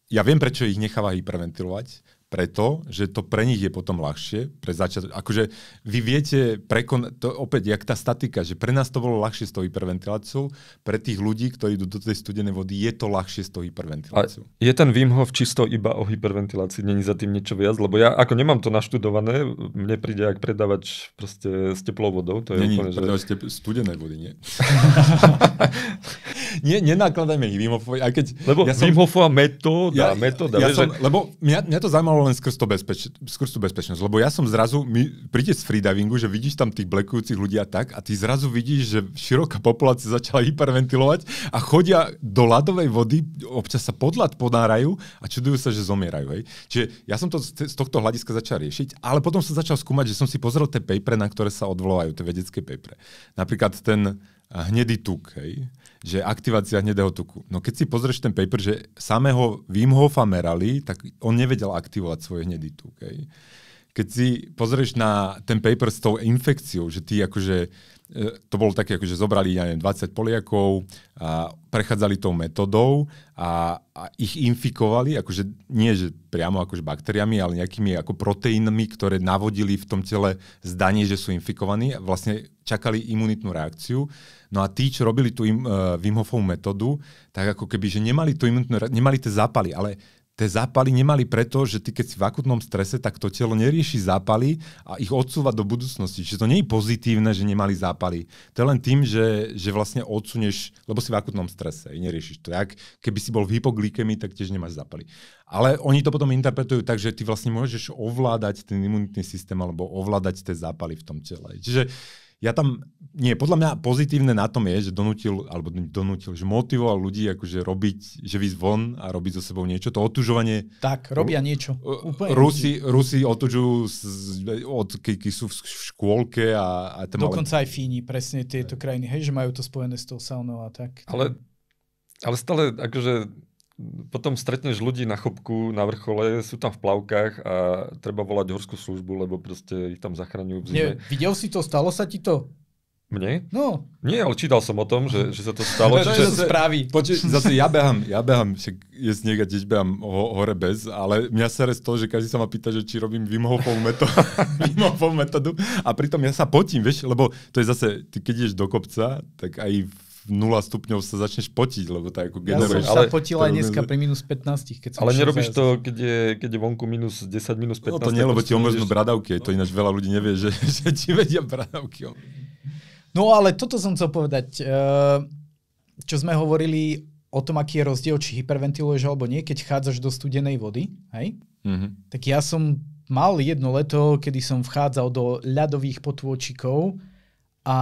ja viem, prečo ich necháva hyperventilovať, preto, že to pre nich je potom ľahšie. Pre začiatok, akože vy viete prekon, to opäť, jak tá statika, že pre nás to bolo ľahšie s tou hyperventiláciou, pre tých ľudí, ktorí idú do tej studenej vody, je to ľahšie s tou hyperventiláciou. A je ten Wim Hof čisto iba o hyperventilácii, není za tým niečo viac, lebo ja ako nemám to naštudované, mne príde ak predávač proste s teplou vodou. To je není, úplne, že... predávač studenej vody, nie? Nie, nenakladajme Wim Hofovi, aj keď... Lebo ja Wim Hofová metóda, ja, metóda. Ja vieš, som, že... Lebo mňa, mňa, to zaujímalo len skrz, to bezpeč, skrz tú bezpečnosť, lebo ja som zrazu, my, príde z freedivingu, že vidíš tam tých blekujúcich ľudí a tak a ty zrazu vidíš, že široká populácia začala hyperventilovať a chodia do ľadovej vody, občas sa ľad podárajú a čudujú sa, že zomierajú. Hej. Čiže ja som to z tohto hľadiska začal riešiť, ale potom som začal skúmať, že som si pozrel tie paper, na ktoré sa odvolajú, tie vedecké paper. Napríklad ten hnedý tuk, hej že aktivácia hnedého tuku. No keď si pozrieš ten paper, že samého Wim Hofa merali, tak on nevedel aktivovať svoj hnedý tuk. Hej. Keď si pozrieš na ten paper s tou infekciou, že ty akože, e, to bolo také, akože zobrali, ja neviem, 20 Poliakov a prechádzali tou metodou a, a ich infikovali, akože nie, že priamo akože baktériami, ale nejakými ako proteínmi, ktoré navodili v tom tele zdanie, že sú infikovaní a vlastne čakali imunitnú reakciu No a tí, čo robili tú im, uh, Wim Hofovú metódu, tak ako keby, že nemali, tú imunitnú, nemali tie zápaly, ale tie zápaly nemali preto, že ty keď si v akutnom strese, tak to telo nerieši zápaly a ich odsúva do budúcnosti. Čiže to nie je pozitívne, že nemali zápaly. To je len tým, že, že vlastne odsuneš. lebo si v akutnom strese, neriešiš to. Jak keby si bol v hypoglykemii, tak tiež nemáš zápaly. Ale oni to potom interpretujú tak, že ty vlastne môžeš ovládať ten imunitný systém alebo ovládať tie zápaly v tom tele. Čiže ja tam, nie, podľa mňa pozitívne na tom je, že donútil, alebo donútil, že motivoval ľudí akože robiť, že vysť von a robiť so sebou niečo. To otužovanie... Tak, robia niečo. Úplne Rusi, Rusi otužujú, od, keď sú v škôlke a... a tam Dokonca ale... aj Fíni, presne tieto krajiny, hej, že majú to spojené s tou saunou a tak. Ale, ale stále akože potom stretneš ľudí na chopku, na vrchole, sú tam v plavkách a treba volať horskú službu, lebo proste ich tam zachraňujú v zime. Nie, videl si to? Stalo sa ti to? Mne? No. Nie, ale čítal som o tom, že, že sa to stalo. to čiže... Zase, správy. Poči, zase ja behám, ja behám, však je sneh a tiež behám ho, hore bez, ale mňa sa z toho, že každý sa ma pýta, že či robím Wim metódu, metódu a pritom ja sa potím, vieš, lebo to je zase, ty keď ideš do kopca, tak aj v 0 stupňov sa začneš potiť, lebo tak ako generuješ. Ja som sa potil aj dneska pri minus 15. Keď som ale nerobíš to, keď je, keď je vonku minus 10, minus 15. No to nie, lebo ti omrznú bradavky, to ináč veľa ľudí nevie, že, že ti vedia bradavky. No ale toto som chcel povedať. Eh, čo sme hovorili o tom, aký je rozdiel, či hyperventiluješ alebo nie, keď chádzaš do studenej vody, hej? Mm-hmm. Tak ja som mal jedno leto, kedy som vchádzal do ľadových potôčikov, a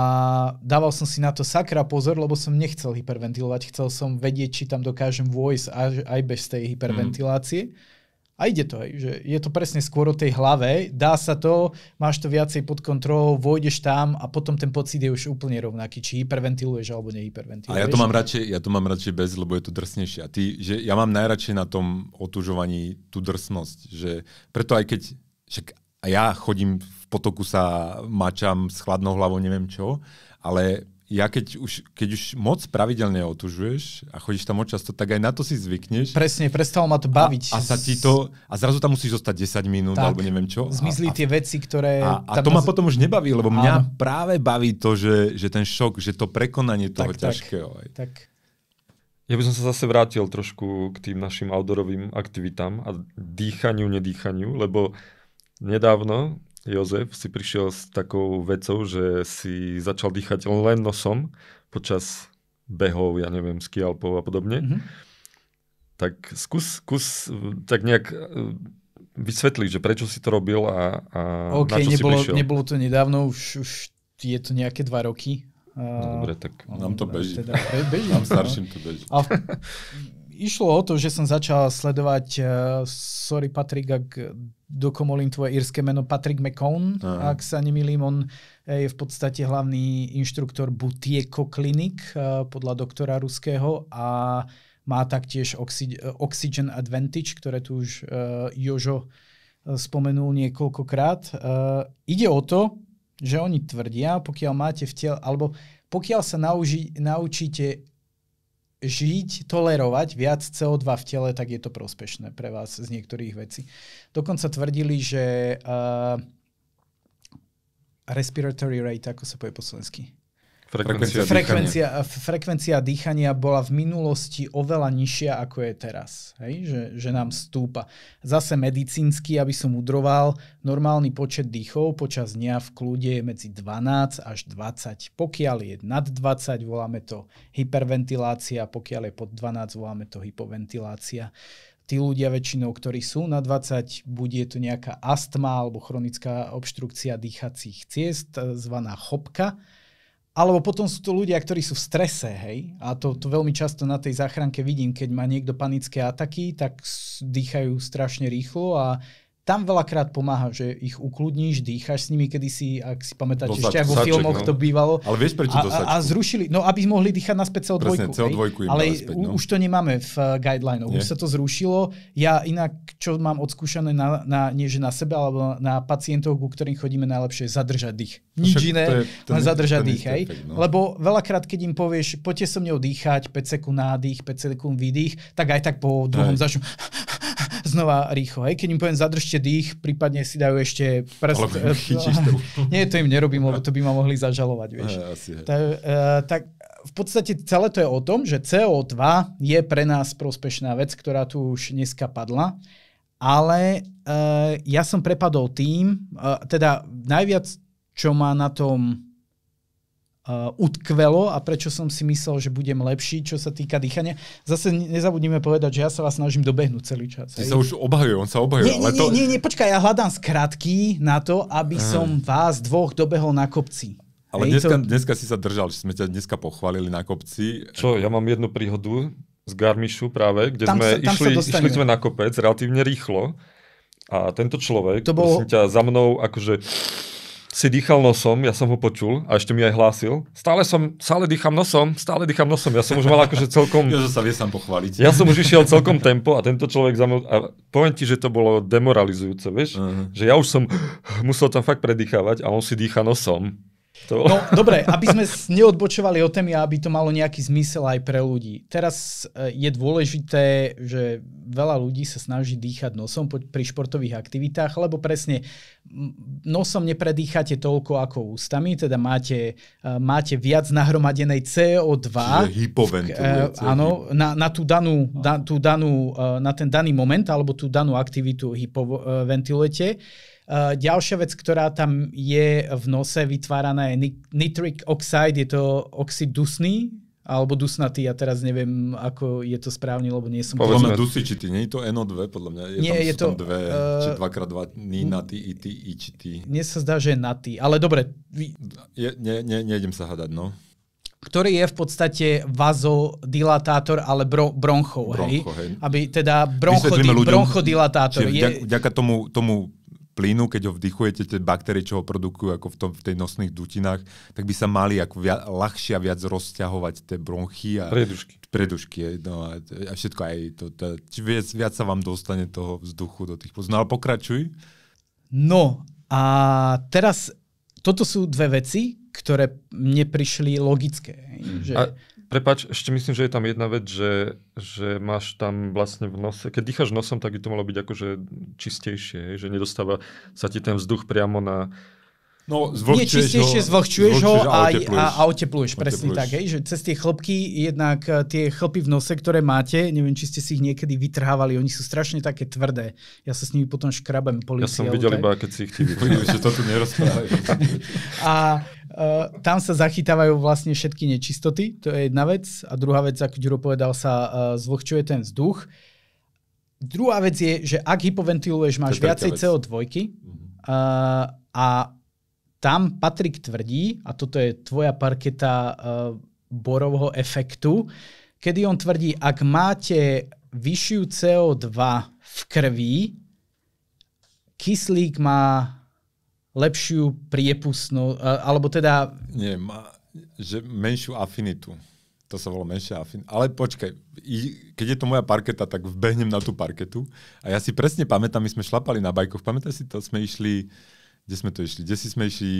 dával som si na to sakra pozor, lebo som nechcel hyperventilovať. Chcel som vedieť, či tam dokážem vojsť aj, aj bez tej mhm. hyperventilácie. Mm. A ide to, aj, že je to presne skôr o tej hlave, dá sa to, máš to viacej pod kontrolou, vojdeš tam a potom ten pocit je už úplne rovnaký, či hyperventiluješ alebo nehyperventiluješ. A ja to mám radšej, ja to mám radšej bez, lebo je to drsnejšie. A ty, že ja mám najradšej na tom otužovaní tú drsnosť, že preto aj keď, však a ja chodím v potoku sa mačam s chladnou hlavou, neviem čo, ale ja keď už, keď už moc pravidelne otužuješ a chodíš tam často, tak aj na to si zvykneš. Presne, prestalo ma to baviť. A, a, sa ti to, a zrazu tam musíš zostať 10 minút tak, alebo neviem čo. Zmizli a, tie veci, ktoré... A, a to ma z... potom už nebaví, lebo áno. mňa práve baví to, že, že ten šok, že to prekonanie toho tak, ťažkého. Tak, tak. Ja by som sa zase vrátil trošku k tým našim outdoorovým aktivitám a dýchaniu, nedýchaniu, lebo nedávno Jozef, si prišiel s takou vecou, že si začal dýchať len nosom počas behov, ja neviem, skialpov a podobne. Mm-hmm. Tak skús, skús tak nejak eh, vysvetliť, že prečo si to robil a, a okay, na čo nebolo, si prišiel. nebolo to nedávno, už, už je to nejaké dva roky. No, dobre, tak uh, nám to no, beží. Teda, beží nám no. starším to beží. A išlo o to, že som začal sledovať, uh, sorry Patrik, ak dokomolím tvoje írske meno, Patrick McCone, Aha. ak sa nemýlim, on eh, je v podstate hlavný inštruktor Butieko Clinic eh, podľa doktora ruského a má taktiež Oxy- eh, Oxygen Advantage, ktoré tu už uh, Jožo spomenul niekoľkokrát. Uh, ide o to, že oni tvrdia, pokiaľ máte v tele, alebo pokiaľ sa nauži, naučíte žiť, tolerovať viac CO2 v tele, tak je to prospešné pre vás z niektorých vecí. Dokonca tvrdili, že uh, respiratory rate, ako sa povie po slovensky? Frekvencia, frekvencia, dýchania. Eh, frekvencia dýchania bola v minulosti oveľa nižšia, ako je teraz. Hej? Že, že nám stúpa. Zase medicínsky, aby som udroval, normálny počet dýchov počas dňa v kľude je medzi 12 až 20. Pokiaľ je nad 20, voláme to hyperventilácia, pokiaľ je pod 12, voláme to hypoventilácia tí ľudia väčšinou, ktorí sú na 20, buď je to nejaká astma alebo chronická obštrukcia dýchacích ciest, eh, zvaná chopka, alebo potom sú to ľudia, ktorí sú v strese, hej. A to, to veľmi často na tej záchranke vidím, keď má niekto panické ataky, tak dýchajú strašne rýchlo a tam veľakrát pomáha, že ich ukludníš, dýchaš s nimi kedysi, ak si pamätáte, do ešte aj vo filmoch no. to bývalo. Ale vieš prečo to a, a zrušili, no aby mohli dýchať na CO2. Presne, CO2 im ale späť, no. už to nemáme v eh, guideline, už sa to zrušilo. Ja inak, čo mám odskúšané na, na, nie že na sebe, alebo na pacientov, ku ktorým chodíme najlepšie, zadržať dých. No Nič Však iné, ten, len zadržať ten dých. Hej? Efekt, no. Lebo veľakrát, keď im povieš, poďte so mnou dýchať, 5 sekúnd nádych, 5 sekúnd výdych, tak aj tak po druhom začnú znova rýchlo. Hej? Keď im poviem, zadržte ešte dých, prípadne si dajú ešte prst. Ale to. Nie, to im nerobím, lebo to by ma mohli zažalovať, vieš. Aj, asi, Tak, uh, tak v podstate celé to je o tom, že CO2 je pre nás prospešná vec, ktorá tu už dneska padla. Ale uh, ja som prepadol tým, uh, teda najviac, čo ma na tom uh, utkvelo a prečo som si myslel, že budem lepší, čo sa týka dýchania. Zase nezabudnime povedať, že ja sa vás snažím dobehnúť celý čas. Ty aj. sa už obhajuje, on sa obhajuje. Nie, nie, to... nie, nie, počkaj, ja hľadám skratky na to, aby Aha. som vás dvoch dobehol na kopci. Ale dneska, to... dneska si sa držal, že sme ťa dneska pochválili na kopci. Čo, ja mám jednu príhodu z Garmišu práve, kde tam sme sa, išli, išli sme na kopec relatívne rýchlo a tento človek, to bol... prosím ťa, za mnou akože si dýchal nosom, ja som ho počul a ešte mi aj hlásil. Stále som, stále dýcham nosom, stále dýcham nosom. Ja som už mal akože celkom... Ja sa vie sám pochváliť. Ja som už išiel celkom tempo a tento človek za mnou... A poviem ti, že to bolo demoralizujúce, vieš? Uh-huh. Že ja už som musel tam fakt predýchávať a on si dýcha nosom. To... No dobre, aby sme neodbočovali o témy a aby to malo nejaký zmysel aj pre ľudí. Teraz eh, je dôležité, že veľa ľudí sa snaží dýchať nosom pri športových aktivitách, lebo presne nosom nepredýchate toľko ako ústami, teda máte, eh, máte viac nahromadenej CO2. Hypoventilujete. Eh, áno, na, na, tú danú, da, tú danú, na ten daný moment alebo tú danú aktivitu hypoventilujete. Eh, ďalšia vec, ktorá tam je v nose vytváraná je nitric oxide, je to oxid dusný, alebo dusnatý, ja teraz neviem, ako je to správne, lebo nie som... Povedzme podľa... dusičitý, nie je to NO2, podľa mňa, je nie, tam, je sú to, tam dve, uh, či dvakrát dva, ninatý, itý, ičitý. Mne sa zdá, že je natý, ale dobre. Je, nie, nie, nejdem sa hádať, no ktorý je v podstate vazodilatátor ale bro, bronchov, broncho, hej? hej? Aby teda bronchody, ľuďom, bronchodilatátor. Čiže je... tomu, tomu plynu, keď ho vdychujete, tie baktérie, čo ho produkujú ako v, tom, v tej nosných dutinách, tak by sa mali ako viac, ľahšie a viac rozťahovať tie bronchy. A, predušky. Predušky, no a, a všetko aj to. to viac, viac sa vám dostane toho vzduchu do tých plúc. No ale pokračuj. No a teraz, toto sú dve veci, ktoré mne prišli logické. Mhm. Že... A Prepač, ešte myslím, že je tam jedna vec, že, že máš tam vlastne v nose, keď dýcháš nosom, tak by to malo byť akože čistejšie, že nedostáva sa ti ten vzduch priamo na, No, nečistejšie ho, zvlhčuješ ho a, a, a otepluješ, presne otepluješ. tak. Hej, že cez tie chlopky, jednak eh, tie chlopy v nose, ktoré máte, neviem, či ste si ich niekedy vytrhávali, oni sú strašne také tvrdé. Ja sa s nimi potom škrabem po Ja som videl iba, keď si ich že to tu nerozprávajú. a Uh, tam sa zachytávajú vlastne všetky nečistoty, to je jedna vec. A druhá vec, ako Ďuro povedal, sa uh, zvlhčuje ten vzduch. Druhá vec je, že ak hypoventiluješ, máš viacej CO2 uh, mhm. a tam Patrik tvrdí, a toto je tvoja parketa uh, borovho efektu, kedy on tvrdí, ak máte vyššiu CO2 v krvi, kyslík má lepšiu priepustnú, uh, alebo teda... Nie, má, že menšiu afinitu. To sa volá menšia afinita. Ale počkaj, keď je to moja parketa, tak vbehnem na tú parketu. A ja si presne pamätám, my sme šlapali na bajkoch. Pamätáš si to? Sme išli kde sme to išli? Kde si sme išli?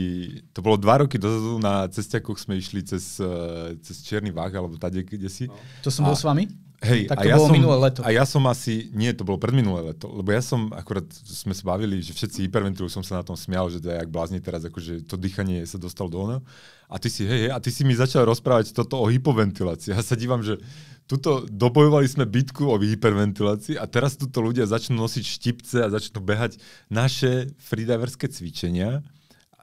To bolo dva roky dozadu, na cestiakoch sme išli cez, eh, cez černý váh, alebo tady, kde si. No. To som a, s vami? Hej, tak to a ja bolo som, minulé leto. A ja som asi, nie, to bolo predminulé leto, lebo ja som, akurát sme sa bavili, že všetci hyperventilujú, som sa na tom smial, že to je jak blázni teraz, akože to dýchanie sa dostalo do ono. A ty si, hej, hej, a ty si mi začal rozprávať toto o hypoventilácii. Ja sa dívam, že tuto dobojovali sme bitku o hyperventilácii a teraz tuto ľudia začnú nosiť štipce a začnú behať naše freediverské cvičenia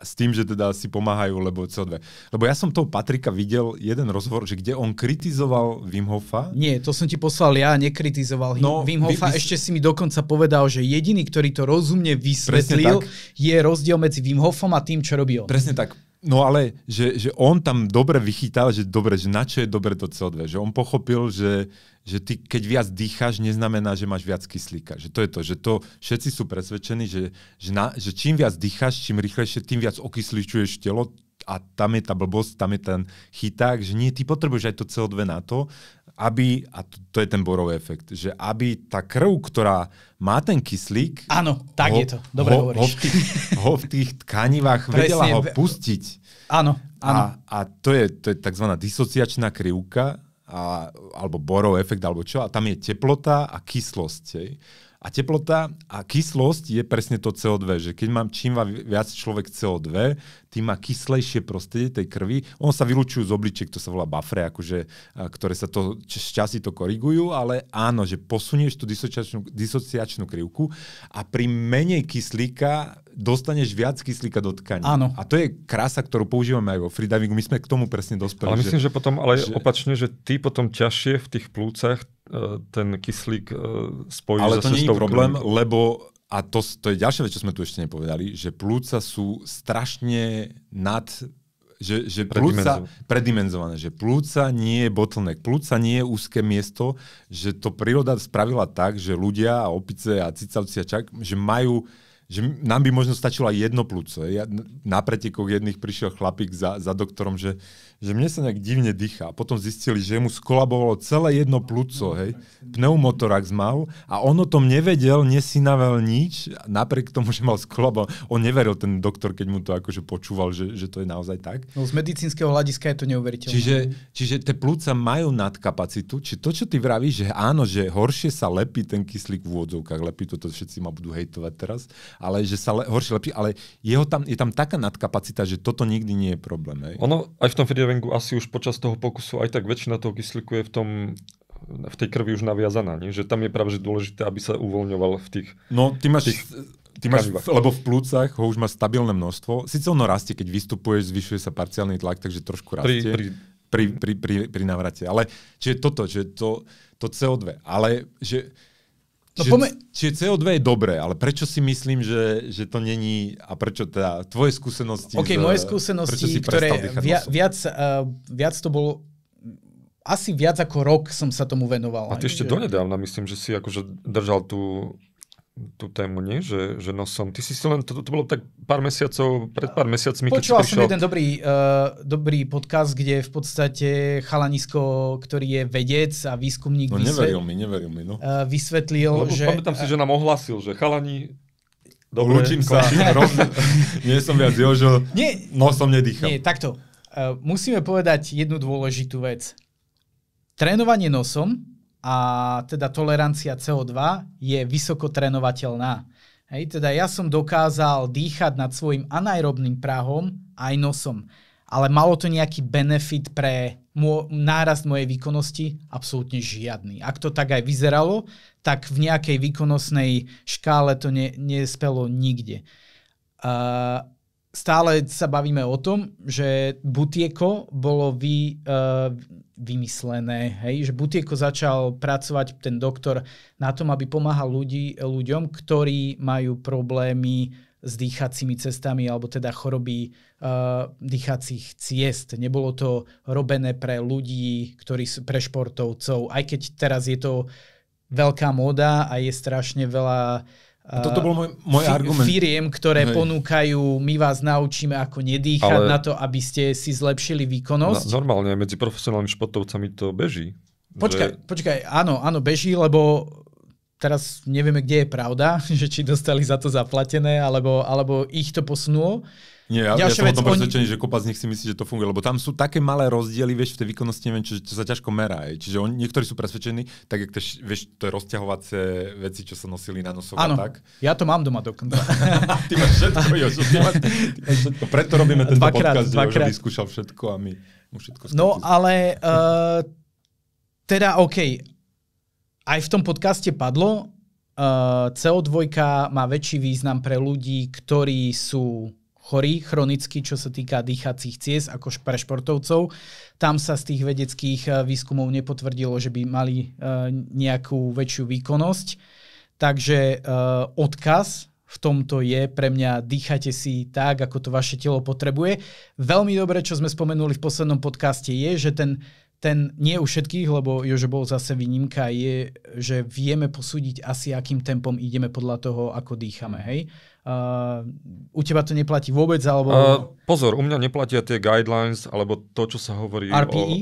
s tým, že teda si pomáhajú, lebo CO2. Lebo ja som toho Patrika videl jeden rozhovor, že kde on kritizoval Wim Hofa. Nie, to som ti poslal ja, nekritizoval no, Wim Hofa. Vy, vy... Ešte si mi dokonca povedal, že jediný, ktorý to rozumne vysvetlil, je rozdiel medzi Wim Hofom a tým, čo robí on. Presne tak No ale, že, že on tam dobre vychytal, že dobre, že na čo je dobre to CO2. Že on pochopil, že, že ty keď viac dýcháš, neznamená, že máš viac kyslíka. Že to je to, že to všetci sú presvedčení, že, že, na, že čím viac dýcháš, čím rýchlejšie, tým viac okysličuješ telo a tam je tá blbosť, tam je ten chyták, že nie, ty potrebuješ aj to CO2 na to, aby, a to, to je ten borový efekt, že aby tá krv, ktorá má ten kyslík... Áno, tak ho, je to, dobre ho, hovoríš. Ho v tých, ho v tých tkanivách Presne. vedela ho pustiť. Áno, áno. A, a to, je, to je tzv. disociačná krivka, a, alebo borov efekt, alebo čo, a tam je teplota a kyslosť. Hej. A teplota a kyslosť je presne to CO2, že keď mám čím viac človek CO2, tým má kyslejšie prostredie tej krvi. On sa vylúčujú z obličiek, to sa volá bafre, akože, ktoré sa to, časy to korigujú, ale áno, že posunieš tú disociačnú, disociačnú krivku a pri menej kyslíka dostaneš viac kyslíka do tkania. Áno. A to je krása, ktorú používame aj vo freedivingu. My sme k tomu presne dospeli. Ale myslím, že, že potom, ale že... opačne, že ty potom ťažšie v tých plúcach E, ten kyslík e, spojí Ale to nie je problém, lebo a to, to je ďalšia vec, čo sme tu ešte nepovedali, že plúca sú strašne nad že, že plúca, predimenzované, že plúca nie je botlnek, plúca nie je úzke miesto, že to príroda spravila tak, že ľudia a opice a cicavci a čak, že majú uh, že nám by možno stačilo aj jedno plúco. Ja, na pretekoch jedných prišiel chlapík za, za doktorom, že, že mne sa nejak divne dýcha. Potom zistili, že mu skolabovalo celé jedno plúco, hej. Pneumotorax mal a on o tom nevedel, nesinavel nič, napriek tomu, že mal skolabovalo. On neveril ten doktor, keď mu to akože počúval, že, že to je naozaj tak. No z medicínskeho hľadiska je to neuveriteľné. Čiže, čiže tie plúca majú nadkapacitu. Či to, čo ty vravíš, že áno, že horšie sa lepí ten kyslík v úvodzovkách, lepí To všetci ma budú hejtovať teraz, ale že sa le, horšie, lepší, ale jeho tam, je tam taká nadkapacita, že toto nikdy nie je problém. Hej. Ono aj v tom Frieringu asi už počas toho pokusu aj tak väčšina toho kyslíku je v tom v tej krvi už naviazaná, nie? že tam je práve že dôležité, aby sa uvoľňoval v tých... No, ty máš, tých ty máš v, lebo v plúcach ho už má stabilné množstvo. Sice ono rastie, keď vystupuješ, zvyšuje sa parciálny tlak, takže trošku rastie. Pri, pri pri, pri, pri, pri navrate. Ale čiže toto, že to, to CO2. Ale že No, čiže, pome... čiže CO2 je dobré, ale prečo si myslím, že, že to není a prečo teda tvoje skúsenosti... OK, z, moje skúsenosti, ktoré via, viac, uh, viac to bolo asi viac ako rok som sa tomu venoval. A ty ešte že... donedávna myslím, že si akože držal tú tú tému, nie? Že, že nosom. Ty si si len, to, to bolo tak pár mesiacov, pred pár mesiacmi, Počúval som prišiel... jeden dobrý, uh, dobrý podcast, kde v podstate chalanisko, ktorý je vedec a výskumník... No vysvet... neveril mi, neveril mi, no. Uh, vysvetlil, Lebo že... Pamätám si, že nám ohlasil, že chalani Dobre, Učím sa. nie som viac Jožo, nie, nosom nedýcham. Nie, takto. Uh, musíme povedať jednu dôležitú vec. Trénovanie nosom a teda tolerancia CO2 je vysoko trénovateľná. Hej, teda ja som dokázal dýchať nad svojim anaerobným prahom aj nosom, ale malo to nejaký benefit pre môj, nárast mojej výkonnosti? Absolútne žiadny. Ak to tak aj vyzeralo, tak v nejakej výkonnostnej škále to ne, nespelo nikde. Uh, stále sa bavíme o tom, že Butieko bolo vy, uh, vymyslené, hej? že Butieko začal pracovať ten doktor na tom, aby pomáhal ľudí, ľuďom, ktorí majú problémy s dýchacími cestami alebo teda choroby uh, dýchacích ciest. Nebolo to robené pre ľudí, ktorí sú pre športovcov, aj keď teraz je to veľká móda a je strašne veľa uh, a toto bol môj, môj f- argument. Firiem, ktoré Hej. ponúkajú, my vás naučíme, ako nedýchať Ale... na to, aby ste si zlepšili výkonnosť. No, normálne, medzi profesionálnymi športovcami to beží. Počkaj, že... počkaj, áno, áno, beží, lebo teraz nevieme, kde je pravda, že či dostali za to zaplatené, alebo, alebo ich to posunulo. Nie, ja, ja som vec, o tom presvedčený, oni... že kopa z nich si myslí, že to funguje, lebo tam sú také malé rozdiely, vieš, v tej výkonnosti, neviem, čo, čo sa ťažko merá. Je. Čiže on, niektorí sú presvedčení, tak jak tež, vieš, to je rozťahovacie veci, čo sa nosili na nosov Áno, tak. ja to mám doma dokonca. ty máš všetko, jo, ty máš, ty máš všetko. Preto robíme tento dvakrát, podcast, dvakrát. že vyskúšal všetko a my mu všetko skúšali. No, ale uh, teda OK, aj v tom podcaste padlo, uh, eh, CO2 má väčší význam pre ľudí, ktorí sú chorí chronicky, čo sa týka dýchacích ciest, ako pre športovcov. Tam sa z tých vedeckých eh, výskumov nepotvrdilo, že by mali eh, nejakú väčšiu výkonnosť. Takže eh, odkaz v tomto je pre mňa dýchate si tak, ako to vaše telo potrebuje. Veľmi dobre, čo sme spomenuli v poslednom podcaste, je, že ten, ten nie u všetkých, lebo Jože bol zase výnimka, je, že vieme posúdiť asi, akým tempom ideme podľa toho, ako dýchame. Hej? Uh, u teba to neplatí vôbec? Alebo... Uh, pozor, u mňa neplatia tie guidelines, alebo to, čo sa hovorí RPE? o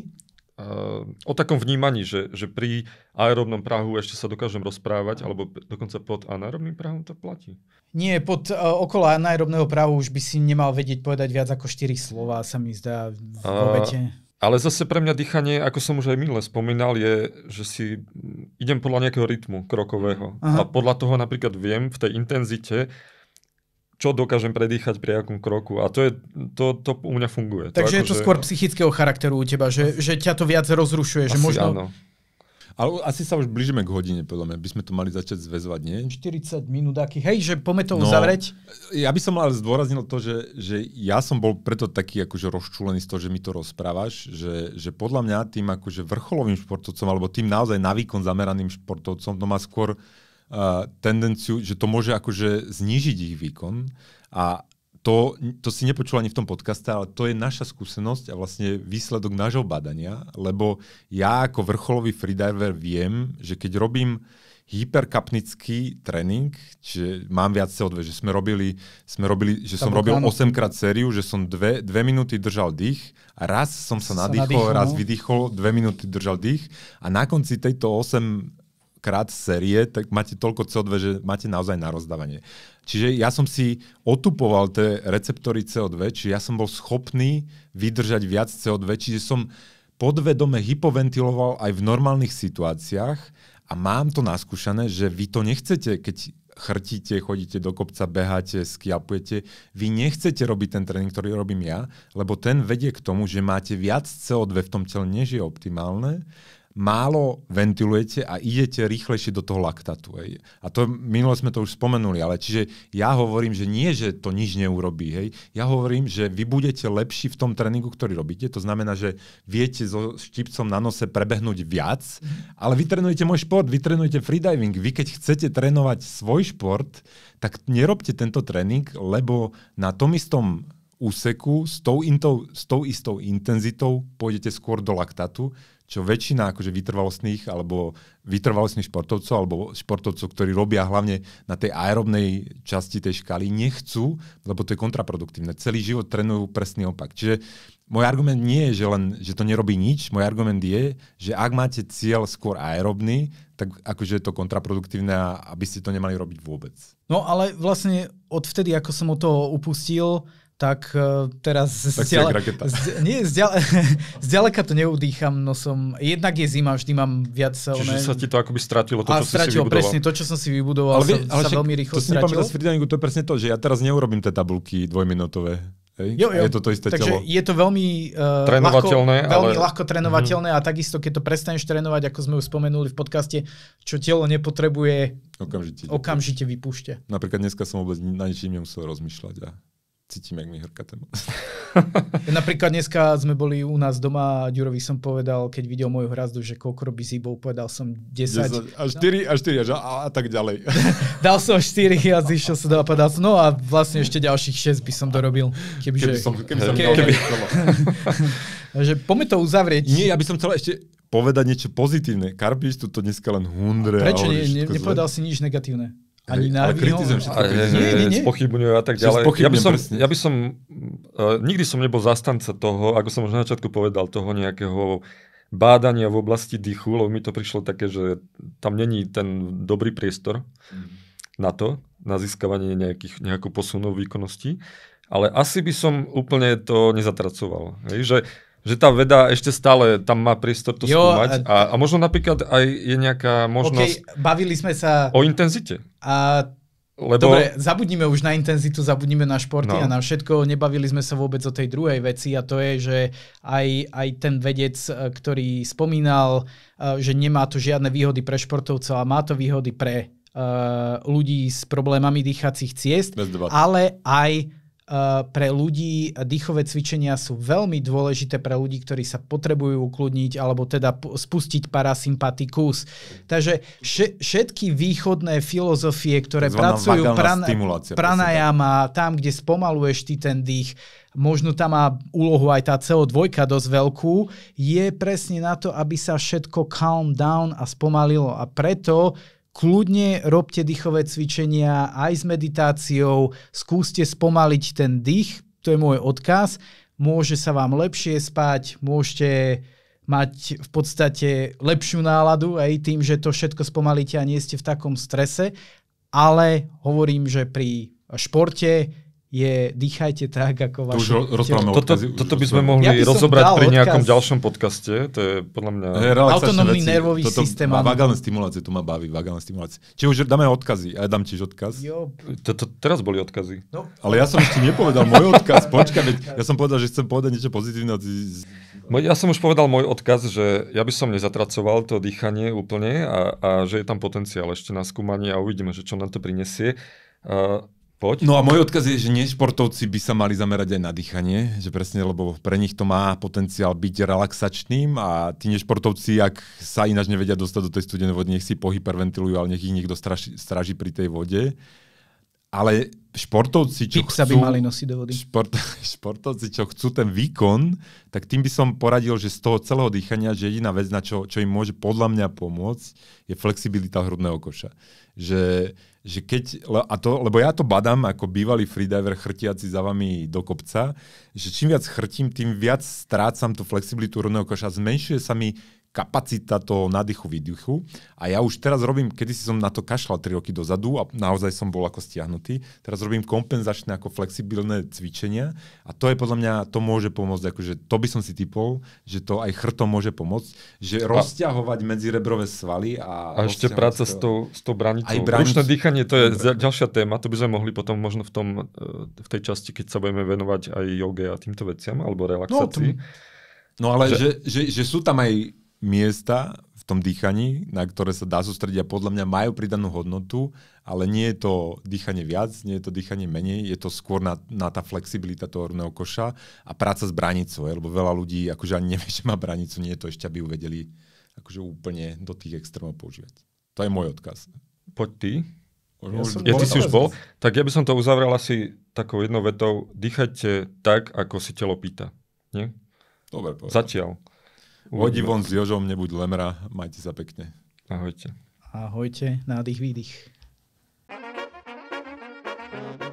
uh, o takom vnímaní, že, že pri aerobnom prahu ešte sa dokážem rozprávať, alebo dokonca pod anaerobným prahom to platí? Nie, pod uh, okolo anaerobného prahu už by si nemal vedieť povedať viac ako 4 slova, sa mi zdá v uh, obete. ale zase pre mňa dýchanie, ako som už aj minule spomínal, je, že si idem podľa nejakého rytmu krokového. Aha. A podľa toho napríklad viem v tej intenzite, čo dokážem predýchať pri akom kroku. A to, je, to, to u mňa funguje. Takže to ako, je to že... Akože- skôr psychického charakteru u teba, že, asi, že ťa to viac rozrušuje. Asi že možno... áno. Ale asi sa už blížime k hodine, podľa mňa. By sme to mali začať zväzovať, nie? 40 minút aký Hej, že poďme to no, e, Ja by som ale zdôraznil to, že, že ja som bol preto taký akože rozčúlený z toho, že mi to rozprávaš, že, že podľa mňa tým akože vrcholovým športovcom alebo tým naozaj na výkon zameraným športovcom to má skôr tendenciu, že to môže akože znížiť ich výkon a to, to si nepočul ani v tom podcaste, ale to je naša skúsenosť a vlastne výsledok nášho badania, lebo ja ako vrcholový freediver viem, že keď robím hyperkapnický tréning, čiže mám viac CO2, že sme robili, sme robili že som robil 8 krát sériu, že som 2, dve minúty držal dých a raz som sa nadýchol, sa nadýchol, raz vydýchol, 2 minúty držal dých a na konci tejto 8 krát série, tak máte toľko CO2, že máte naozaj na rozdávanie. Čiže ja som si otupoval tie receptory CO2, čiže ja som bol schopný vydržať viac CO2, čiže som podvedome hypoventiloval aj v normálnych situáciách a mám to naskúšané, že vy to nechcete, keď chrtíte, chodíte do kopca, beháte, skiapujete. Vy nechcete robiť ten tréning, ktorý robím ja, lebo ten vedie k tomu, že máte viac CO2 v tom tele, než je optimálne málo ventilujete a idete rýchlejšie do toho laktatu. Hej. A to minule sme to už spomenuli, ale čiže ja hovorím, že nie, že to nič neurobí. Hej. Ja hovorím, že vy budete lepší v tom tréningu, ktorý robíte. To znamená, že viete so štipcom na nose prebehnúť viac, ale vy trénujete môj šport, vy trénujete freediving. Vy keď chcete trénovať svoj šport, tak nerobte tento tréning, lebo na tom istom úseku s tou, intou, s tou istou intenzitou pôjdete skôr do laktatu, čo väčšina akože vytrvalostných alebo vytrvalostných športovcov alebo športovcov, ktorí robia hlavne na tej aerobnej časti tej škály, nechcú, lebo to je kontraproduktívne. Celý život trénujú presný opak. Čiže môj argument nie je, že, len, že to nerobí nič, môj argument je, že ak máte cieľ skôr aerobný, tak akože je to kontraproduktívne a aby ste to nemali robiť vôbec. No ale vlastne od vtedy, ako som o toho upustil, tak e, teraz tak zďale, z, nie, zďale, zďaleka to neudýcham nosom. Jednak je zima, vždy mám viac... Čiže one, sa ti to akoby stratilo, to, a čo stratilo, si vybudoval. presne, to, čo som si vybudoval, ale, sa, ale sa však, veľmi rýchlo to stratilo. To si to je presne to, že ja teraz neurobím tie tabulky dvojminútové. Jo, jo. Je to to isté Takže telo. je to veľmi, uh, trénovateľné, ľahko, veľmi ale... ľahko trénovateľné mm a takisto, keď to prestaneš trénovať, ako sme už spomenuli v podcaste, čo telo nepotrebuje, okamžite, okamžite vypúšťa. Napríklad dneska som vôbec na ničím nemusel rozmýšľať a cítim, jak mi horká téma. Napríklad dneska sme boli u nás doma a Ďurovi som povedal, keď videl moju hrazdu, že koľko robí zíbov, povedal som 10. 10 a 4, a 4, a, a tak ďalej. Dal som 4 a zišiel sa doma, povedal som, no a vlastne ešte ďalších 6 by som dorobil. Keby, keby som, keby som keby, keby. Takže poďme to uzavrieť. Nie, ja by som chcel ešte povedať niečo pozitívne. Karpiš tu to dneska len hundre. Prečo? Ne, ne, nepovedal zle. si nič negatívne. Ani na ale kritizujem všetko. Spochybňujem a tak ďalej. Ja by som, ja by som uh, nikdy som nebol zastanca toho, ako som už na začiatku povedal, toho nejakého bádania v oblasti dýchu, lebo mi to prišlo také, že tam není ten dobrý priestor mm. na to, na získavanie nejakých, nejakú posunov výkonnosti. Ale asi by som úplne to nezatracoval. Hej? Že že tá veda ešte stále tam má priestor to jo, skúmať a, a možno napríklad aj je nejaká možnosť... Okay, bavili sme sa... O intenzite. A lebo... Dobre, zabudnime už na intenzitu, zabudnime na športy no. a na všetko. Nebavili sme sa vôbec o tej druhej veci a to je, že aj, aj ten vedec, e, ktorý spomínal, e, že nemá to žiadne výhody pre športovcov a má to výhody pre e, ľudí s problémami dýchacích ciest, ale aj Eh, pre ľudí dýchové cvičenia sú veľmi dôležité pre ľudí, ktorí sa potrebujú ukludniť alebo teda spustiť parasympatikus. Takže všetky východné filozofie, ktoré Zvaná pracujú pran- pranajama, tam, kde spomaluješ ty ten dých, možno tam má úlohu aj tá CO2 dosť veľkú, je presne na to, aby sa všetko calm down a spomalilo. A preto kľudne robte dýchové cvičenia aj s meditáciou, skúste spomaliť ten dých, to je môj odkaz, môže sa vám lepšie spať, môžete mať v podstate lepšiu náladu aj tým, že to všetko spomalíte a nie ste v takom strese, ale hovorím, že pri športe je dýchajte tak, ako vaše... To už rozprávame toto, už toto by sme mohli ja by rozobrať pri nejakom odkaz. ďalšom podcaste. To je podľa mňa... Hey, Autonómny nervový toto systém. Má vagálne stimulácie, to ma baví, vagálne stimulácie. Či už dáme odkazy, a ja dám tiež odkaz. Toto teraz boli odkazy. No. Ale ja som ešte nepovedal môj odkaz, počkaj, veď ja som povedal, že chcem povedať niečo pozitívne. Ja som už povedal môj odkaz, že ja by som nezatracoval to dýchanie úplne a, a že je tam potenciál ešte na skúmanie a uvidíme, že čo nám to prinesie. Uh, Poď. No a môj odkaz je, že nešportovci by sa mali zamerať aj na dýchanie, že presne, lebo pre nich to má potenciál byť relaxačným a tí nešportovci, ak sa ináč nevedia dostať do tej studenej vody, nech si pohyperventilujú, ale nech ich niekto straži, straží pri tej vode. Ale športovci, čo chcú, by mali nosiť do vody. Šport, športovci, čo chcú ten výkon, tak tým by som poradil, že z toho celého dýchania, že jediná vec, na čo, čo im môže podľa mňa pomôcť, je flexibilita hrudného koša. Že, že keď, a to, lebo ja to badám ako bývalý freediver chrtiaci za vami do kopca, že čím viac chrtím, tým viac strácam tú flexibilitu hrudného koša. Zmenšuje sa mi kapacita toho nadýchu, výdychu. A ja už teraz robím, kedy si som na to kašľal 3 roky dozadu a naozaj som bol ako stiahnutý, teraz robím kompenzačné ako flexibilné cvičenia a to je podľa mňa, to môže pomôcť, akože to by som si typol, že to aj chrto môže pomôcť, že a... rozťahovať medzirebrové svaly a... A ešte práca to... s tou, s tou branicou. Aj branic... Ručné dýchanie, to je Dobre. ďalšia téma, to by sme mohli potom možno v, tom, e, v tej časti, keď sa budeme venovať aj joge a týmto veciam, alebo no, relaxácii. No, tom... no ale že... Že, že, že sú tam aj miesta v tom dýchaní, na ktoré sa dá sústrediť a podľa mňa majú pridanú hodnotu, ale nie je to dýchanie viac, nie je to dýchanie menej, je to skôr na, na tá flexibilita toho horného koša a práca s branicou, lebo veľa ľudí akože ani nevie, že má branicu, nie je to ešte, aby ju vedeli akože úplne do tých extrémov používať. To je môj odkaz. Poď ty. Ja, som ja ty si už bol. Tak ja by som to uzavrel asi takou jednou vetou. Dýchajte tak, ako si telo pýta. Nie? Dobre povedal. Zatiaľ. Hodi von s Jožom, nebuď lemra. Majte sa pekne. Ahojte. Ahojte, nádych, výdych. thank you